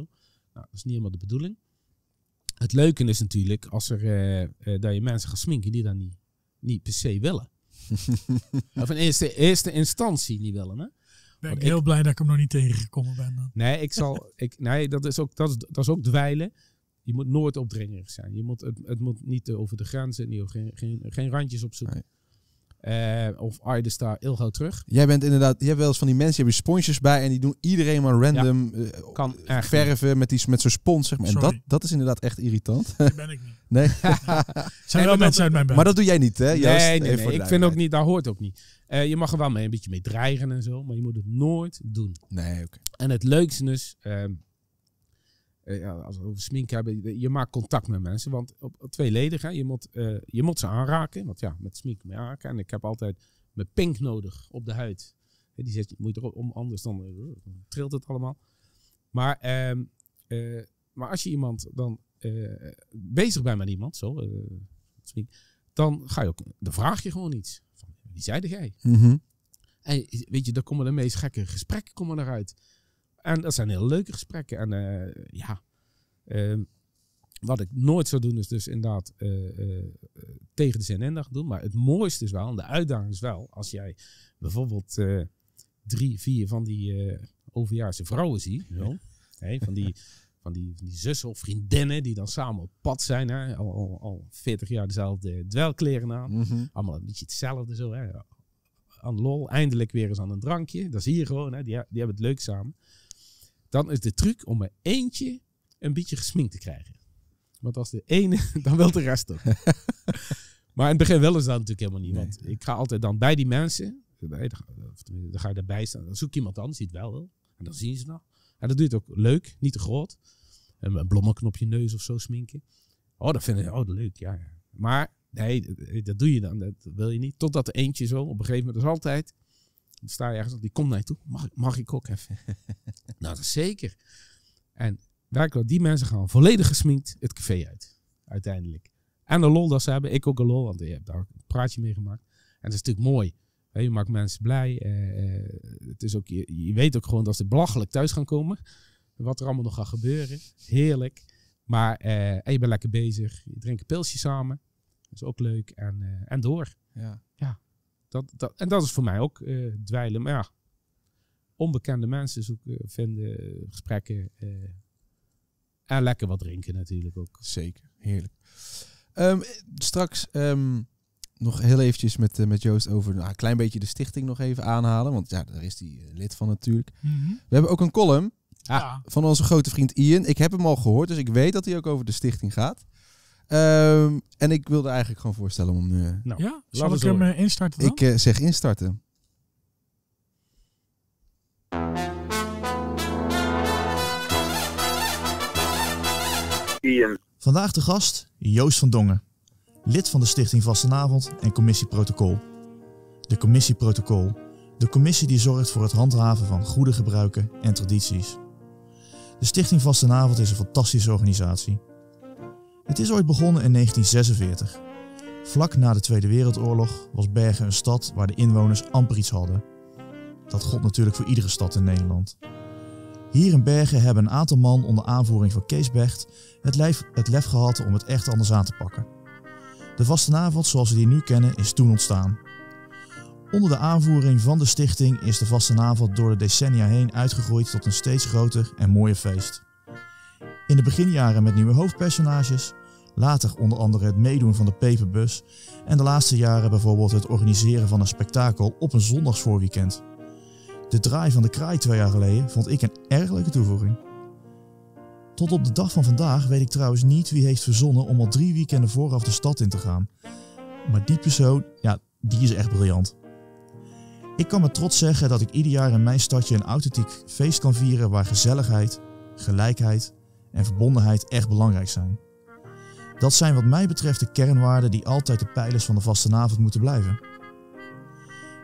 Nou, dat is niet helemaal de bedoeling. Het leuke is natuurlijk als er, uh, dat je mensen gaat sminken die dan niet, niet per se willen. [laughs] of in eerste, eerste instantie niet willen. Hè? Ben ik heel blij dat ik hem nog niet tegengekomen ben. Dan. Nee, ik zal, [laughs] ik, nee dat, is ook, dat, is, dat is ook dweilen. Je moet nooit opdringerig zijn. Je moet, het, het moet niet eh, over de grenzen, niet, geen, geen, geen randjes opzoeken. Uh, of Aide Star Ilgo terug. Jij bent inderdaad, je hebt wel eens van die mensen, die hebben sponsjes bij en die doen iedereen maar random eh, kan eh, verven met, die, met zo'n spons. Zeg maar. En dat, dat is inderdaad echt irritant. Dat ben ik niet. [laughs] Nee. [laughs] Zijn wel mensen uit mijn Maar dat doe jij niet, hè? Nee, nee, ik vind ook niet, daar hoort ook niet. je mag er wel mee, een beetje mee dreigen en zo, maar je moet het nooit doen. Nee, oké. En het leukste is, ehm, eh, als we over smink hebben, je maakt contact met mensen. Want op, tweeledig, hè, je, moet, eh, je moet ze aanraken. Want ja, met smink moet aanraken. En ik heb altijd mijn pink nodig op de huid. En die zet je, moet je om, anders dan eh, trilt het allemaal. Maar, ehm, maar als je iemand dan bezig bent met iemand, zo, dan ga je ook, dan vraag je gewoon iets. Van, wie zeide jij? Mhm. En weet je, dan komen de meest gekke gesprekken komen eruit. En dat zijn heel leuke gesprekken. En eh, ja, ehm, wat ik nooit zou doen is dus inderdaad eh, eh, tegen de zin in dag doen. Maar het mooiste is wel, en de uitdaging is wel, als jij bijvoorbeeld drie, vier van die overjaarse vrouwen ziet. van die... Van die, van die zussen of vriendinnen die dan samen op pad zijn. Hè? Al, al, 40 jaar dezelfde dwelkleren aan. Mhm. Allemaal een beetje hetzelfde zo. Hè? Aan lol, eindelijk weer eens aan een drankje. Dat zie je gewoon, hè? Die, die hebben het leuk samen dan is de truc om er eentje een beetje gesminkt te krijgen. Want als de ene, [laughs] dan wil de rest ook. [laughs] maar in het begin wel ze dat natuurlijk helemaal niet. Want ik ga altijd dan bij die mensen, dan ga je erbij staan. Dan zoek iemand anders ziet het wel En dan zien ze nog. En dat doet het ook leuk, niet te groot. Een blommenknop neus of zo sminken. Oh, dat vinden ze, oh, leuk, ja. Maar nee, dat doe je dan, dat wil je niet. Totdat er eentje zo, op een gegeven moment, is altijd sta je ergens, die komt naar je toe. Mag, mag ik ook even? [laughs] nou, dat zeker. En werkelijk, die mensen gaan volledig gesminkt het café uit. Uiteindelijk. En de lol dat ze hebben. Ik ook een lol, want je hebt daar een praatje mee gemaakt. En dat is natuurlijk mooi. je maakt mensen blij. Eh, eh, het is ook, je, je, weet ook gewoon dat ze belachelijk thuis gaan komen. Wat er allemaal nog gaat gebeuren. Heerlijk. Maar eh, je bent lekker bezig. Je drinkt een pilsje samen. Dat is ook leuk. En, en door. Ja. ja dat, dat, en dat is voor mij ook uh, dweilen. Maar ja, onbekende mensen zoeken, vinden, gesprekken. Eh, en lekker wat drinken natuurlijk ook. Zeker, heerlijk. Ehm, straks ehm, nog heel eventjes met, eh, met Joost over nou, een klein beetje de stichting nog even aanhalen. Want ja, daar is hij lid van natuurlijk. Mhm. We hebben ook een column. Ah. Van onze grote vriend Ian. Ik heb hem al gehoord, dus ik weet dat hij ook over de stichting gaat. Ehm, en ik wilde eigenlijk gewoon voorstellen om nu... Eh, nou, ja, zal ik hem eh, instarten dan? Ik eh, zeg instarten. Vandaag de gast Joost van Dongen, lid van de Stichting Vastenavond en Commissie Protocol. De Commissie Protocol, de commissie die zorgt voor het handhaven van goede gebruiken en tradities. De Stichting Vastenavond is een fantastische organisatie het is ooit begonnen in 1946. Vlak na de Tweede Wereldoorlog was Bergen een stad waar de inwoners amper iets hadden. Dat gold natuurlijk voor iedere stad in Nederland. Hier in Bergen hebben een aantal man onder aanvoering van Kees Becht het lef, het lef gehad om het echt anders aan te pakken. De Vastenavond zoals we die nu kennen is toen ontstaan. Onder de aanvoering van de stichting is de Vastenavond door de decennia heen uitgegroeid tot een steeds groter en mooier feest. In de beginjaren met nieuwe hoofdpersonages, later onder andere het meedoen van de Peperbus en de laatste jaren bijvoorbeeld het organiseren van een spektakel op een zondagsvoorweekend. De draai van de kraai twee jaar geleden vond ik een erg leuke toevoeging. Tot op de dag van vandaag weet ik trouwens niet wie heeft verzonnen om al drie weekenden vooraf de stad in te gaan. Maar die persoon, ja, die is echt briljant. Ik kan me trots zeggen dat ik ieder jaar in mijn stadje een authentiek feest kan vieren waar gezelligheid, gelijkheid en verbondenheid echt belangrijk zijn. Dat zijn wat mij betreft de kernwaarden die altijd de pijlers van de vaste navond moeten blijven.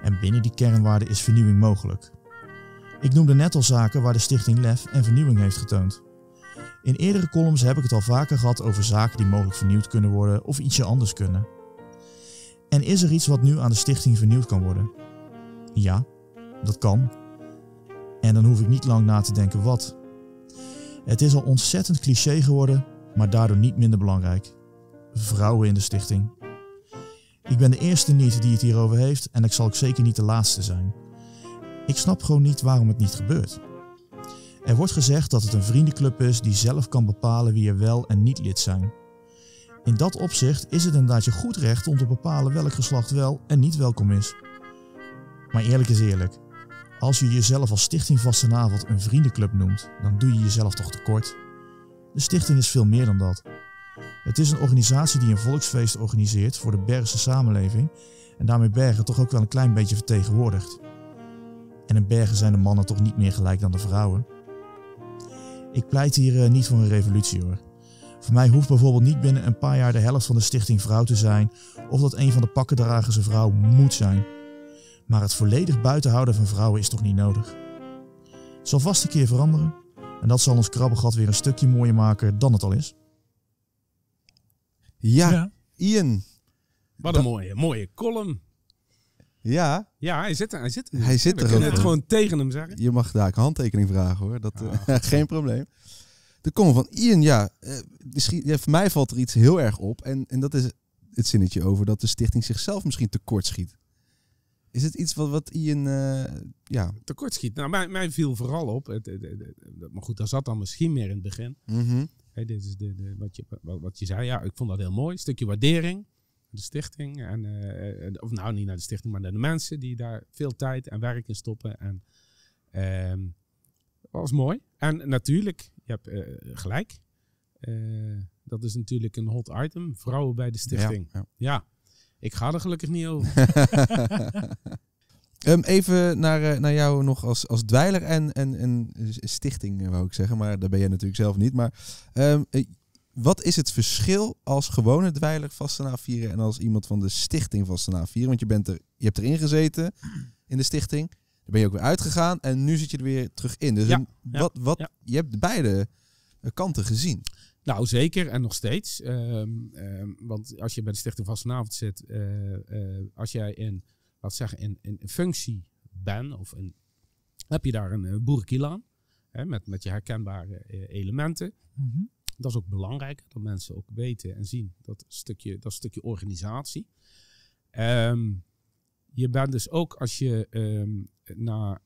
En binnen die kernwaarden is vernieuwing mogelijk. Ik noemde net al zaken waar de stichting lef en vernieuwing heeft getoond. In eerdere columns heb ik het al vaker gehad over zaken die mogelijk vernieuwd kunnen worden of ietsje anders kunnen. En is er iets wat nu aan de stichting vernieuwd kan worden? Ja, dat kan. En dan hoef ik niet lang na te denken wat. Het is al ontzettend cliché geworden, maar daardoor niet minder belangrijk. Vrouwen in de stichting. Ik ben de eerste niet die het hierover heeft en ik zal ook zeker niet de laatste zijn. Ik snap gewoon niet waarom het niet gebeurt. Er wordt gezegd dat het een vriendenclub is die zelf kan bepalen wie er wel en niet lid zijn. In dat opzicht is het inderdaad je goed recht om te bepalen welk geslacht wel en niet welkom is. Maar eerlijk is eerlijk. Als je jezelf als Stichting Vastenavond een vriendenclub noemt, dan doe je jezelf toch tekort. De stichting is veel meer dan dat. Het is een organisatie die een volksfeest organiseert voor de Bergse samenleving en daarmee Bergen toch ook wel een klein beetje vertegenwoordigt. En in Bergen zijn de mannen toch niet meer gelijk dan de vrouwen. Ik pleit hier eh, niet voor een revolutie hoor. Voor mij hoeft bijvoorbeeld niet binnen een paar jaar de helft van de stichting vrouw te zijn of dat een van de pakkendragers een vrouw moet zijn. Maar het volledig buitenhouden van vrouwen is toch niet nodig? Het zal vast een keer veranderen en dat zal ons krabbegat weer een stukje mooier maken dan het al is. Ja, Ian. Wat een mooie, mooie column. Ja. Ja, hij zit er. Hij zit er. Hij zit er. het gewoon tegen hem zeggen. Je mag daar een handtekening vragen hoor. Dat, ah. eh, [laughs] geen probleem. De column van Ian, ja. Eh, misschien, voor mij valt er iets heel erg op. En, en dat is het zinnetje over dat de stichting zichzelf misschien tekort schiet. Is het iets wat, wat Ian uh, ja. tekort schiet? Nou, mij, mij viel vooral op. Het, maar goed, daar zat dan misschien meer in het begin. Mhm. dit is de, wat, je, wat, je zei. Ja, ik vond dat heel mooi. stukje waardering. De stichting. Eh, en, of nou, niet naar de stichting, maar naar de mensen die daar veel tijd en werk in stoppen. En ehm, dat was mooi. En natuurlijk, je hebt eh, gelijk. dat is natuurlijk een hot item. Vrouwen bij de stichting. ja. ja. Ik ga er gelukkig niet over. [laughs] Ehm, even naar, eh, naar jou nog als, als dweiler en, en, en stichting, eh, wou ik zeggen. Maar daar ben jij natuurlijk zelf niet. Maar ehm, eh, wat is het verschil als gewone dweiler Vastenaar en als iemand van de stichting Vastenaar Want je, bent er, je hebt erin gezeten in de stichting. Daar ben je ook weer uitgegaan en nu zit je er weer terug in. Dus ja, wat, wat, je hebt beide kanten gezien. Nou, zeker en nog steeds. Ehm, ehm, want als je bij de Stichting Vastenavond zit, eh, eh, als jij in, laat zeggen, in, in functie bent, of in, heb je daar een uh, aan, hè, met, met je herkenbare elementen. Mhm. Dat is ook belangrijk, dat mensen ook weten en zien dat stukje, dat stukje organisatie. Ehm, je bent dus ook als je naar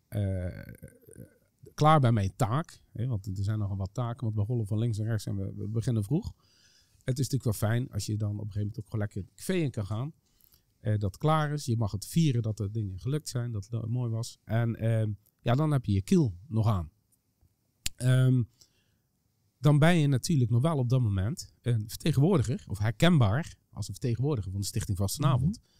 klaar bij mijn taak. Hè, want er zijn nogal wat taken, want we rollen van links naar rechts en we, beginnen vroeg. Het is natuurlijk wel fijn als je dan op een gegeven moment ook gewoon lekker vee in kan gaan. Eh, dat klaar is. Je mag het vieren dat er dingen gelukt zijn, dat het mooi was. En ehm, ja, dan heb je je kiel nog aan. Ehm, dan ben je natuurlijk nog wel op dat moment een vertegenwoordiger, of herkenbaar als een vertegenwoordiger van de Stichting Vastenavond. Mm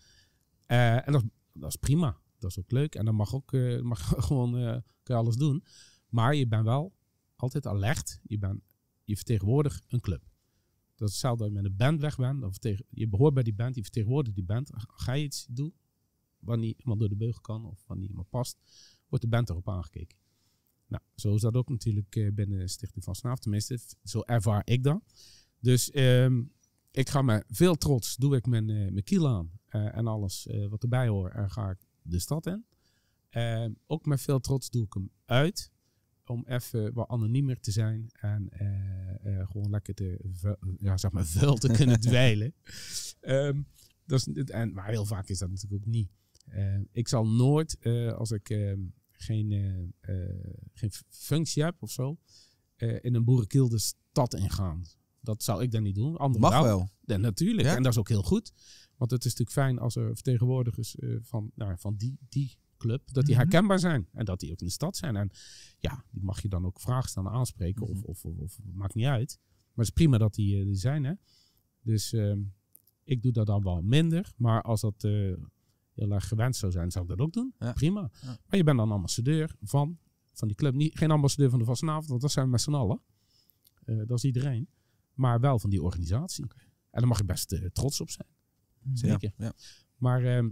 en dat, dat, is prima. Dat is ook leuk. En dan mag ook eh, [laughs] mag gewoon uh, je alles doen. Maar je bent wel altijd alert. Je, bent, je vertegenwoordigt een club. Dat is hetzelfde als je met een band weg bent. tegen je behoort bij die band, je vertegenwoordigt die band. Ga je iets doen wanneer iemand door de beugel kan of wanneer iemand past, wordt de band erop aangekeken. Nou, zo is dat ook natuurlijk eh, binnen Stichting van Snaaf. Tenminste, zo ervaar ik dat. Dus ehm, ik ga me veel trots, doe ik mijn, uh, mijn kiel aan en alles wat erbij hoort. En ga ik de stad in. Ehm, ook met veel trots doe ik hem uit. Om even wat anoniemer te zijn en eh, eh, gewoon lekker te, ja, zeg maar, vuil te kunnen [laughs] dweilen. Ehm, dat is, en, maar heel vaak is dat natuurlijk ook niet. Ehm, ik zal nooit, eh, als ik geen, geen functie heb of zo, in een boerenkiel de stad ingaan. Dat zou ik dan niet doen. Mag wel. wel. Ja, natuurlijk. En dat is ook heel goed. Want het is natuurlijk fijn als er vertegenwoordigers eh, van, nou, van die, die club, dat die mhm. herkenbaar zijn. En dat die ook in de stad zijn. En ja, die mag je dan ook vragen staan aanspreken. Mhm. of, of, of, maakt niet uit. Maar het is prima dat die eh, er zijn. Hè? Dus ehm, ik doe dat dan wel minder. Maar als dat eh, heel erg gewenst zou zijn, zou ik dat ook doen. Prima. Maar je bent dan ambassadeur van, van die club. Niet, geen ambassadeur van de Vastenavond, want dat zijn we met z'n allen. dat is iedereen. Maar wel van die organisatie. En daar mag je best trots op zijn. Zeker. Ja, Maar ehm,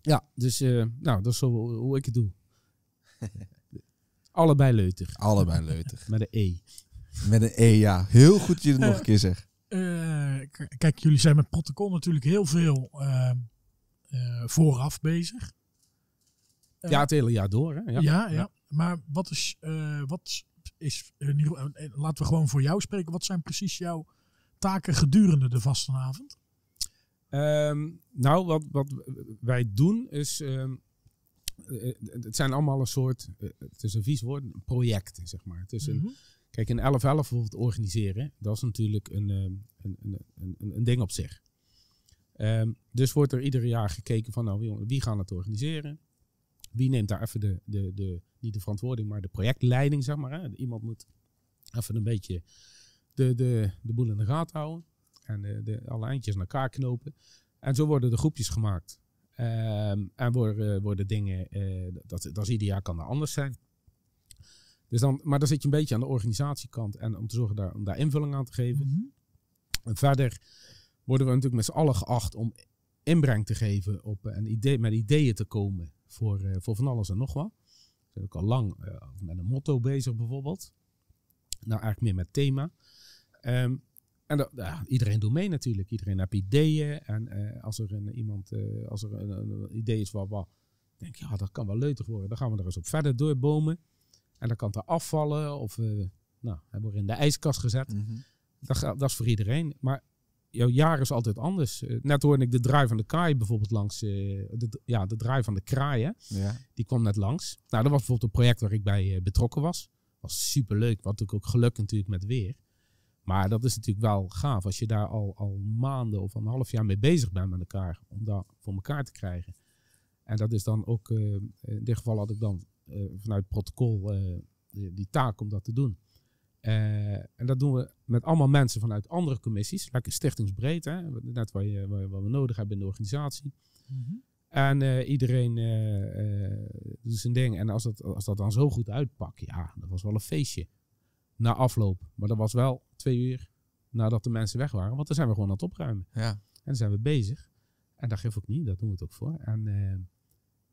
ja, dus eh, nou, dat is zo hoe ik het doe. [laughs] Allebei leuter. Allebei leuter. Met een E. Met een E, ja. Heel goed dat je het nog eh, een keer zegt. Eh, kijk, jullie zijn met protocol natuurlijk heel veel ehm, vooraf bezig. ja, het hele jaar door. Hè? Ja. ja, ja. Maar wat is, wat is laten we gewoon voor jou spreken. Wat zijn precies jouw taken gedurende de vastenavond? nou, wat, wat wij doen is. het zijn allemaal een soort. Het is een vies woord, project, zeg maar. Het is een, Kijk, een 11-11 bijvoorbeeld organiseren, dat is natuurlijk een, een, een, een, een ding op zich. dus wordt er ieder jaar gekeken van, nou, wie, wie gaan het organiseren? Wie neemt daar even de, de, de, niet de verantwoording, maar de projectleiding, zeg maar. Iemand moet even een beetje de, de, de boel in de gaten houden en de, alle eindjes aan elkaar knopen. En zo worden de groepjes gemaakt. Ehm, en worden, eh, worden dingen, eh, dat, dat is ieder jaar kan er anders zijn. Dus dan, maar dan zit je een beetje aan de organisatiekant en om te zorgen daar, om daar invulling aan te geven. Mhm. verder worden we natuurlijk met z'n allen geacht om inbreng te geven op, eh, en idee, met ideeën te komen voor, voor van alles en nog wat. We zijn ook al lang met een motto bezig bijvoorbeeld. Nou, eigenlijk meer met thema. Um, en ja, iedereen doet mee natuurlijk. Iedereen heeft ideeën. En eh, als er een, iemand eh, als er een, een idee is waar wat denk je, ja, dat kan wel leuker worden. Dan gaan we er eens op verder doorbomen. En dan kan het er afvallen. Of eh, nou, hebben we er in de ijskast gezet. Mhm. dat, is voor iedereen. Maar jouw jaar is altijd anders. net hoorde ik de draai van de kaai bijvoorbeeld langs. de, ja, de draai van de kraaien. Ja. Die kwam net langs. Nou, dat was bijvoorbeeld een project waar ik bij betrokken was. Was super leuk. Wat natuurlijk ook geluk natuurlijk met weer. Maar dat is natuurlijk wel gaaf als je daar al, al maanden of een half jaar mee bezig bent met elkaar. Om dat voor elkaar te krijgen. En dat is dan ook, eh, in dit geval had ik dan eh, vanuit protocol eh, die, taak om dat te doen. en dat doen we met allemaal mensen vanuit andere commissies. Lekker stichtingsbreed, hè? net je, wat we nodig hebben in de organisatie. Mhm. En iedereen doet zijn ding. En als dat, als dat dan zo goed uitpakt, ja, dat was wel een feestje na afloop. Maar dat was wel twee uur nadat de mensen weg waren. Want dan zijn we gewoon aan het opruimen. Ja. En dan zijn we bezig. En daar geef ik niet, dat doen we het ook voor. En eh,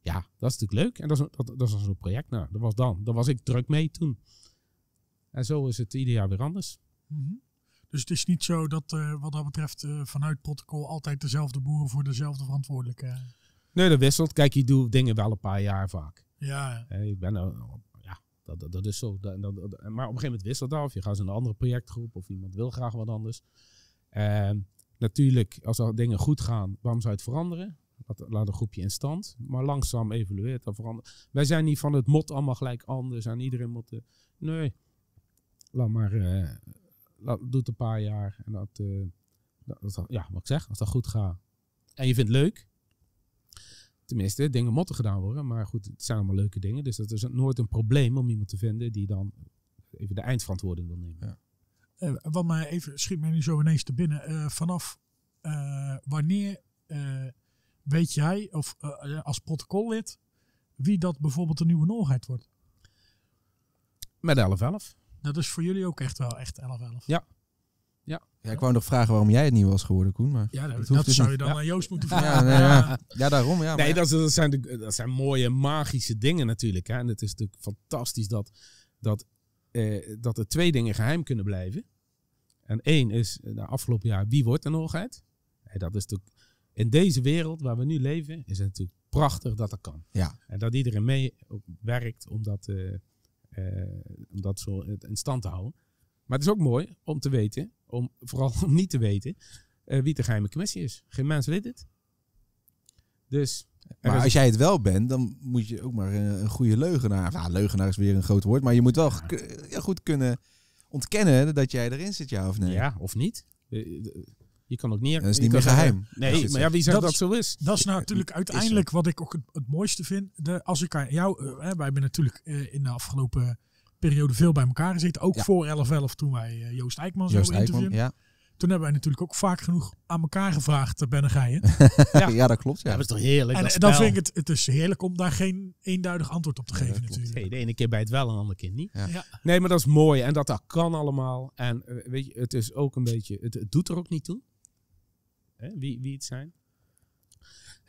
ja, dat is natuurlijk leuk. En dat is, dat, dat is zo'n project. Nou, dat was dan. Daar was ik druk mee toen. En zo is het ieder jaar weer anders. Mhm. Dus het is niet zo dat eh, wat dat betreft eh, vanuit protocol altijd dezelfde boeren voor dezelfde verantwoordelijkheid. Nee, dat wisselt. Kijk, je doet dingen wel een paar jaar vaak. Ja. Ik ben dat, dat, dat is zo. Dat, maar op een gegeven moment wisselt dat af. Je gaat in een andere projectgroep of iemand wil graag wat anders. Ehm, natuurlijk, als er dingen goed gaan, waarom zou het veranderen? Laat, laat een groepje in stand. Maar langzaam evolueert dat veranderen Wij zijn niet van het mot allemaal gelijk anders. En iedereen moet... nee, laat maar... Eh, laat, doe het een paar jaar. En eh, dat, dat, ja, wat ik zeg, als dat goed gaat. En je vindt het leuk. Tenminste, dingen moeten gedaan worden. Maar goed, het zijn allemaal leuke dingen. Dus dat is nooit een probleem om iemand te vinden die dan even de eindverantwoording wil nemen. Ja. Eh, wat mij even schiet mij nu zo ineens te binnen. Eh, vanaf eh, wanneer weet jij, of als protocollid, wie dat bijvoorbeeld de nieuwe nolheid wordt? Met 11-11. Dat is voor jullie ook echt wel echt 11-11. Ja, ja, ik wou nog vragen waarom jij het niet was geworden, Koen. Maar ja, dat, dus zou je dan aan Joost moeten vragen. Ja, ja. [laughs] ja daarom. Ja, nee, dat, zijn, dat zijn mooie magische dingen natuurlijk. Hè. En het is natuurlijk fantastisch dat, dat, eh, dat er twee dingen geheim kunnen blijven. En één is, nou, afgelopen jaar, wie wordt er nog uit? dat is natuurlijk, in deze wereld waar we nu leven, is het natuurlijk prachtig dat dat kan. Ja. En dat iedereen mee eh, werkt om dat, eh, om dat zo in stand te houden. Maar het is ook mooi om te weten, om, vooral om [laughs] niet te weten, eh, wie de geheime commissie is. Geen mens weet het. Dus. Maar als jij het wel bent, dan moet je ook maar eh, een, goede leugenaar. Ja, nou, leugenaar is weer een groot woord, maar je moet wel ja, goed kunnen ontkennen dat jij erin zit, ja of nee. Ja, of niet. Eh, je kan ook niet. Dat is niet meer geheim. Nee, maar ja, wie zegt dat, zo is? Dat is nou natuurlijk uiteindelijk wat ik ook het, mooiste vind. De, als ik aan jou, uh, wij hebben natuurlijk in de afgelopen periode veel bij elkaar gezeten. Ook voor 11-11 toen wij eh, Joost Eijkman zo interviewen. Ja. Toen hebben wij natuurlijk ook vaak genoeg aan elkaar gevraagd, eh, Bennegijen. [laughs] ja. ja, dat klopt. Ja. dat is toch heerlijk. En, dan vind ik het, het is heerlijk om daar geen eenduidig antwoord op te geven natuurlijk. de ene keer bij het wel, en de andere keer niet. Nee, maar dat is mooi en dat, dat kan allemaal. En eh, weet je, het is ook een beetje, het, het doet er ook niet toe. Wie, wie het zijn.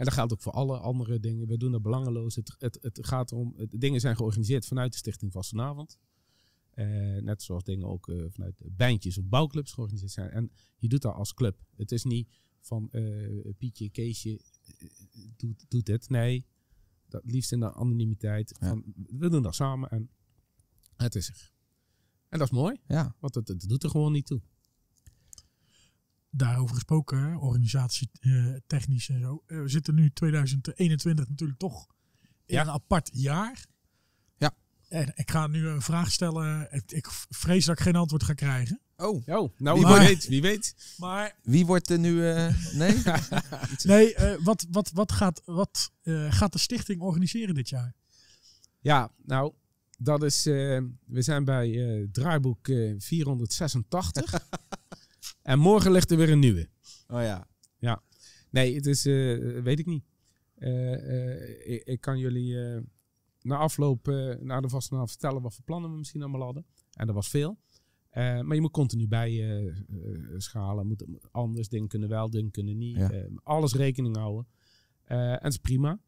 En dat geldt ook voor alle andere dingen. We doen dat belangeloos. Het, het, het gaat om, het, dingen zijn georganiseerd vanuit de Stichting Vastenavond. Uh, eh, net zoals dingen ook eh, vanuit bijntjes of bouwclubs georganiseerd zijn. En je doet dat als club. Het is niet van eh, Pietje, Keesje, doet, doet dit. Nee, dat liefst in de anonimiteit. Van, we doen dat samen en het is er. En dat is mooi, ja. want het, het doet er gewoon niet toe daarover gesproken, organisatietechnisch technisch en zo. Eh, we zitten nu 2021 natuurlijk toch in een apart jaar. Ja. En ik ga nu een vraag stellen. Ik, vrees dat ik geen antwoord ga krijgen. Oh, oh nou wie, weet, wie weet. Maar, wie wordt er nu... Eh, nee, [laughs] nee eh, wat, wat, wat, gaat, wat gaat de stichting organiseren dit jaar? Ja, nou, dat is... we zijn bij draaiboek 486. [laughs] En morgen ligt er weer een nieuwe. Oh ja. Ja. Nee, het is, eh, weet ik niet. Eh, eh, ik, kan jullie na afloop, na de vastenaar vertellen wat voor plannen we misschien allemaal hadden. En dat was veel. maar je moet continu bij schalen. Moet anders, dingen kunnen wel, dingen kunnen niet. alles rekening houden. en dat is prima.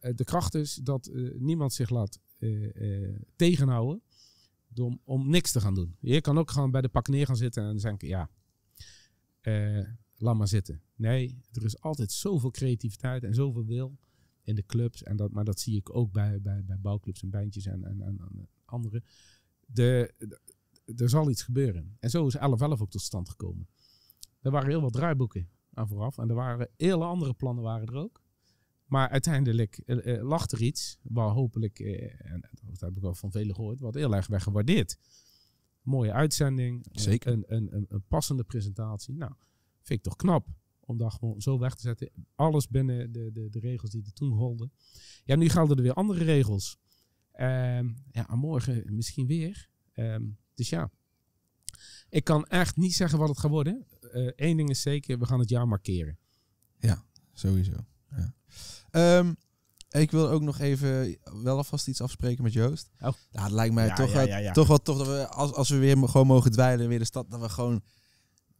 de kracht is dat niemand zich laat tegenhouden om, om niks te gaan doen. Je kan ook gewoon bij de pak neer gaan zitten en denken: ja, eh, laat maar zitten. Nee, er is altijd zoveel creativiteit en zoveel wil in de clubs. En dat, maar dat zie ik ook bij, bij, bij bouwclubs en bandjes en, en, en, en De, er zal iets gebeuren. En zo is 11-11 ook tot stand gekomen. Er waren heel wat draaiboeken aan vooraf. En er waren hele andere plannen waren er ook. Maar uiteindelijk uh, eh, eh, lag er iets waar hopelijk, eh, en dat heb ik al van velen gehoord, wat heel erg werd gewaardeerd. Mooie uitzending, Zeker. Een, een, een, passende presentatie. Nou, vind ik toch knap om dat gewoon zo weg te zetten. Alles binnen de, de, de regels die er toen golden. Ja, nu gelden er weer andere regels. Ehm, ja, morgen misschien weer. Ehm, dus ja, ik kan echt niet zeggen wat het gaat worden. Eén ding is zeker, we gaan het jaar markeren. Ja, sowieso ja. Ehm, ik wil ook nog even wel alvast iets afspreken met Joost. Oh. Ja, het lijkt mij toch, toch wel toch dat we, als, als we weer gewoon mogen dweilen weer de stad, dat we gewoon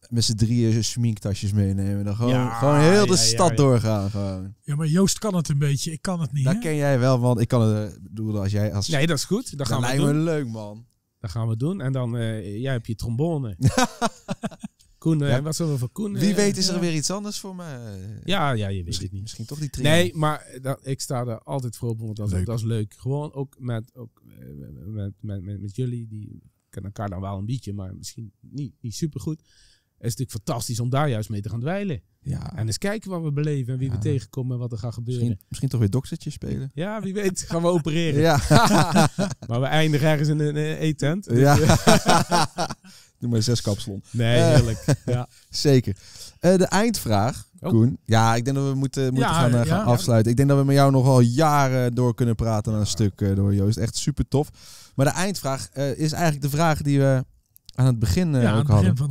met z'n drieën sminktasjes meenemen. Dan gewoon, gewoon heel de stad doorgaan. Ja, maar Joost kan het een beetje. Ik kan het niet. Dat ken jij wel, want ik kan het eh, doen als jij... Als, nee, dat is goed. dan gaan lijkt we doen. me leuk, man. Dat gaan we doen. En dan, eh, jij hebt je trombone. [laughs] Koen, eh, wat zullen we voor Koen? Wie eh, weet is er weer iets anders voor me. Ja, ja je weet het niet. Misschien toch die trio. Nee, maar eh, ik sta er altijd voor op, want dat, dat is leuk. Gewoon ook met, ook met, met, met, met jullie, die kennen elkaar dan wel een beetje, maar misschien niet, niet super goed is natuurlijk fantastisch om daar juist mee te gaan dweilen. Ja. En eens kijken wat we beleven en wie we tegenkomen en wat er gaat gebeuren. Misschien, misschien toch weer doksertje spelen. Ja, wie weet gaan we opereren. Ja. [laughs] maar we eindigen ergens in een eetent. Dus ja. Eh, [laughs] Noem maar zes kapsalon. Nee, eh, heerlijk. [laughs] Ja. Zeker. Eh, de eindvraag, oh. Koen. Ja, ik denk dat we moeten, moeten gaan, afsluiten. Ik denk dat we met jou nog nogal jaren door kunnen praten aan een stuk door Joost. Echt super tof. Maar de eindvraag is eigenlijk de vraag die we aan het begin ook hadden. Van,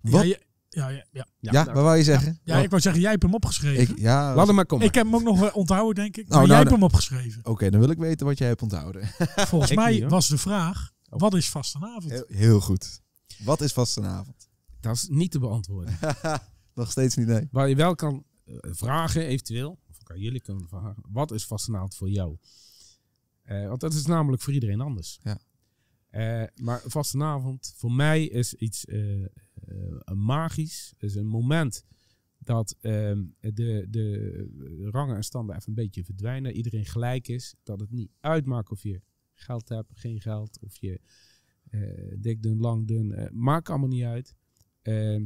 wat? Ja, ja, ja, ja. ja, wat wou je zeggen? Ja, ik wou zeggen, jij hebt hem opgeschreven. Ik, ja, Laat maar komen. Ik heb hem ook nog eh, onthouden, denk ik. nou, nou jij hebt nou. hem opgeschreven. Oké, dan wil ik weten wat jij hebt onthouden. [laughs] Volgens mij was de vraag, oh. wat is vastenavond? Heel, heel goed. Wat is vastenavond? Dat is niet te beantwoorden. [laughs] nog steeds niet, nee. Waar je wel kan eh, vragen, eventueel, of kan jullie kunnen vragen, wat is vastenavond voor jou? Eh, want dat is namelijk voor iedereen anders. Ja. Uh, maar vastenavond voor mij is iets... Eh, magisch. is een moment dat ehm, de, de rangen en standen even een beetje verdwijnen. Iedereen gelijk is. Dat het niet uitmaakt of je geld hebt, geen geld. Of je eh, dik, dun, lang, dun. Eh, maakt allemaal niet uit ehm,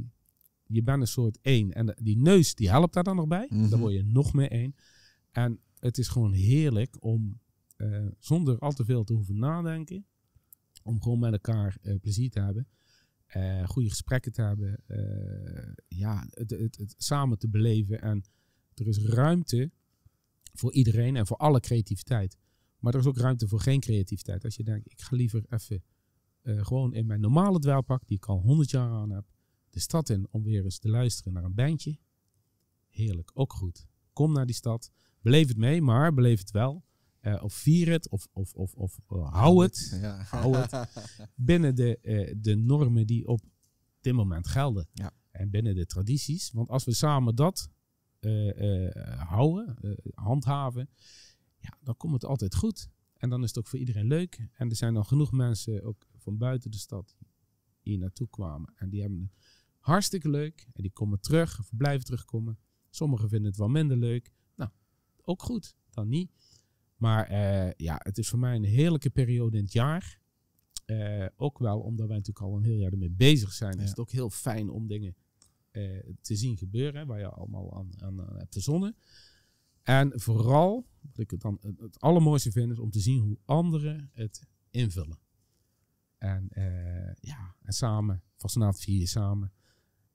je bent een soort één. En die neus, die helpt daar dan nog bij. Mm Dan word je nog meer één. En het is gewoon heerlijk om zonder al te veel te hoeven nadenken, om gewoon met elkaar plezier te hebben uh, goede gesprekken te hebben, eh, ja, het, het, het, samen te beleven. En er is ruimte voor iedereen en voor alle creativiteit. Maar er is ook ruimte voor geen creativiteit. Als je denkt, ik ga liever even eh, gewoon in mijn normale Dwelpak, die ik al honderd jaar aan heb, de stad in om weer eens te luisteren naar een bandje. Heerlijk, ook goed. Kom naar die stad, beleef het mee, maar beleef het wel. Eh, of vier het, of, of, of, of eh, hou het. [laughs] Hou het. binnen de, eh, de normen die op dit moment gelden. En binnen de tradities. Want als we samen dat houden, handhaven, ja, dan komt het altijd goed. En dan is het ook voor iedereen leuk. En er zijn al genoeg mensen, ook van buiten de stad, hier naartoe kwamen. En die hebben het hartstikke leuk. En die komen terug, of blijven terugkomen. Sommigen vinden het wel minder leuk. Nou, ook goed. Dan niet. Maar eh, ja, het is voor mij een heerlijke periode in het jaar. Eh, ook wel omdat wij natuurlijk al een heel jaar ermee bezig zijn. Is het ook heel fijn om dingen eh, te zien gebeuren. Waar je allemaal aan, aan, hebt verzonnen. En vooral, wat ik het dan het, allermooiste vind, is om te zien hoe anderen het invullen. En ja, en samen, vastenavond vier je samen.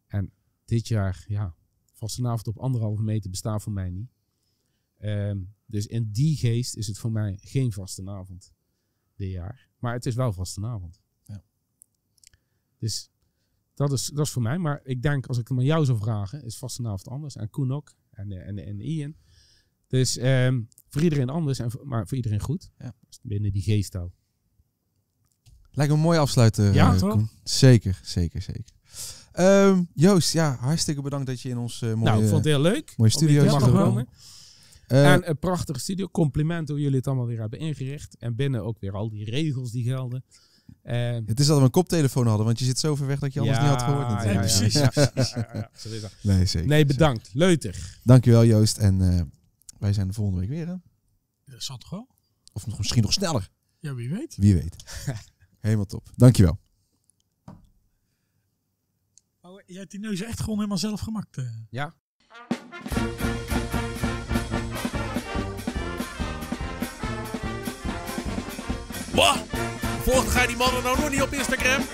En dit jaar, ja, vastenavond op anderhalve meter bestaat voor mij niet. Ehm, dus in die geest is het voor mij geen vastenavond dit jaar. Maar het is wel vastenavond. Ja. Dus dat is, dat is voor mij. Maar ik denk, als ik het aan jou zou vragen, is vastenavond anders. En Koen En, eh, en, en Ian. Dus ehm, voor iedereen anders, en, maar voor iedereen goed. Ja. Dus binnen die geest ook. Lijkt me een mooi afsluiten. Ja, uh, Zeker, zeker, zeker. Ehm, Joost, ja, hartstikke bedankt dat je in ons eh, mooie... Nou, ik vond het heel leuk. Mooie studio mag komen. Eh, en een prachtige studio. Compliment hoe jullie het allemaal weer hebben ingericht. En binnen ook weer al die regels die gelden. het is dat we een koptelefoon hadden, want je zit zo ver weg dat je alles niet had gehoord. Ja, precies. Ja, nee, zeker. Nee, bedankt. Zeker. Dankjewel Joost. En eh, wij zijn de volgende week weer. Dat zal toch wel? Of nog, misschien nog sneller. Ja, wie weet. Wie weet. [laughs] Helemaal top. Dankjewel. Oh, jij hebt die neus echt gewoon helemaal zelf gemaakt. Eh. Ja. Volg Volgt gij die mannen nou nog niet op Instagram?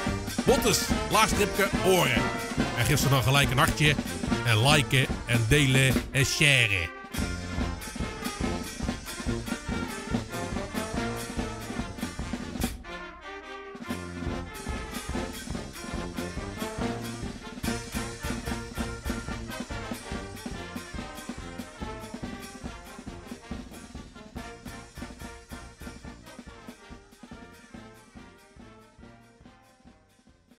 Bottes, laagstripke, oren. En geef ze dan gelijk een hartje. En liken en delen en sharen.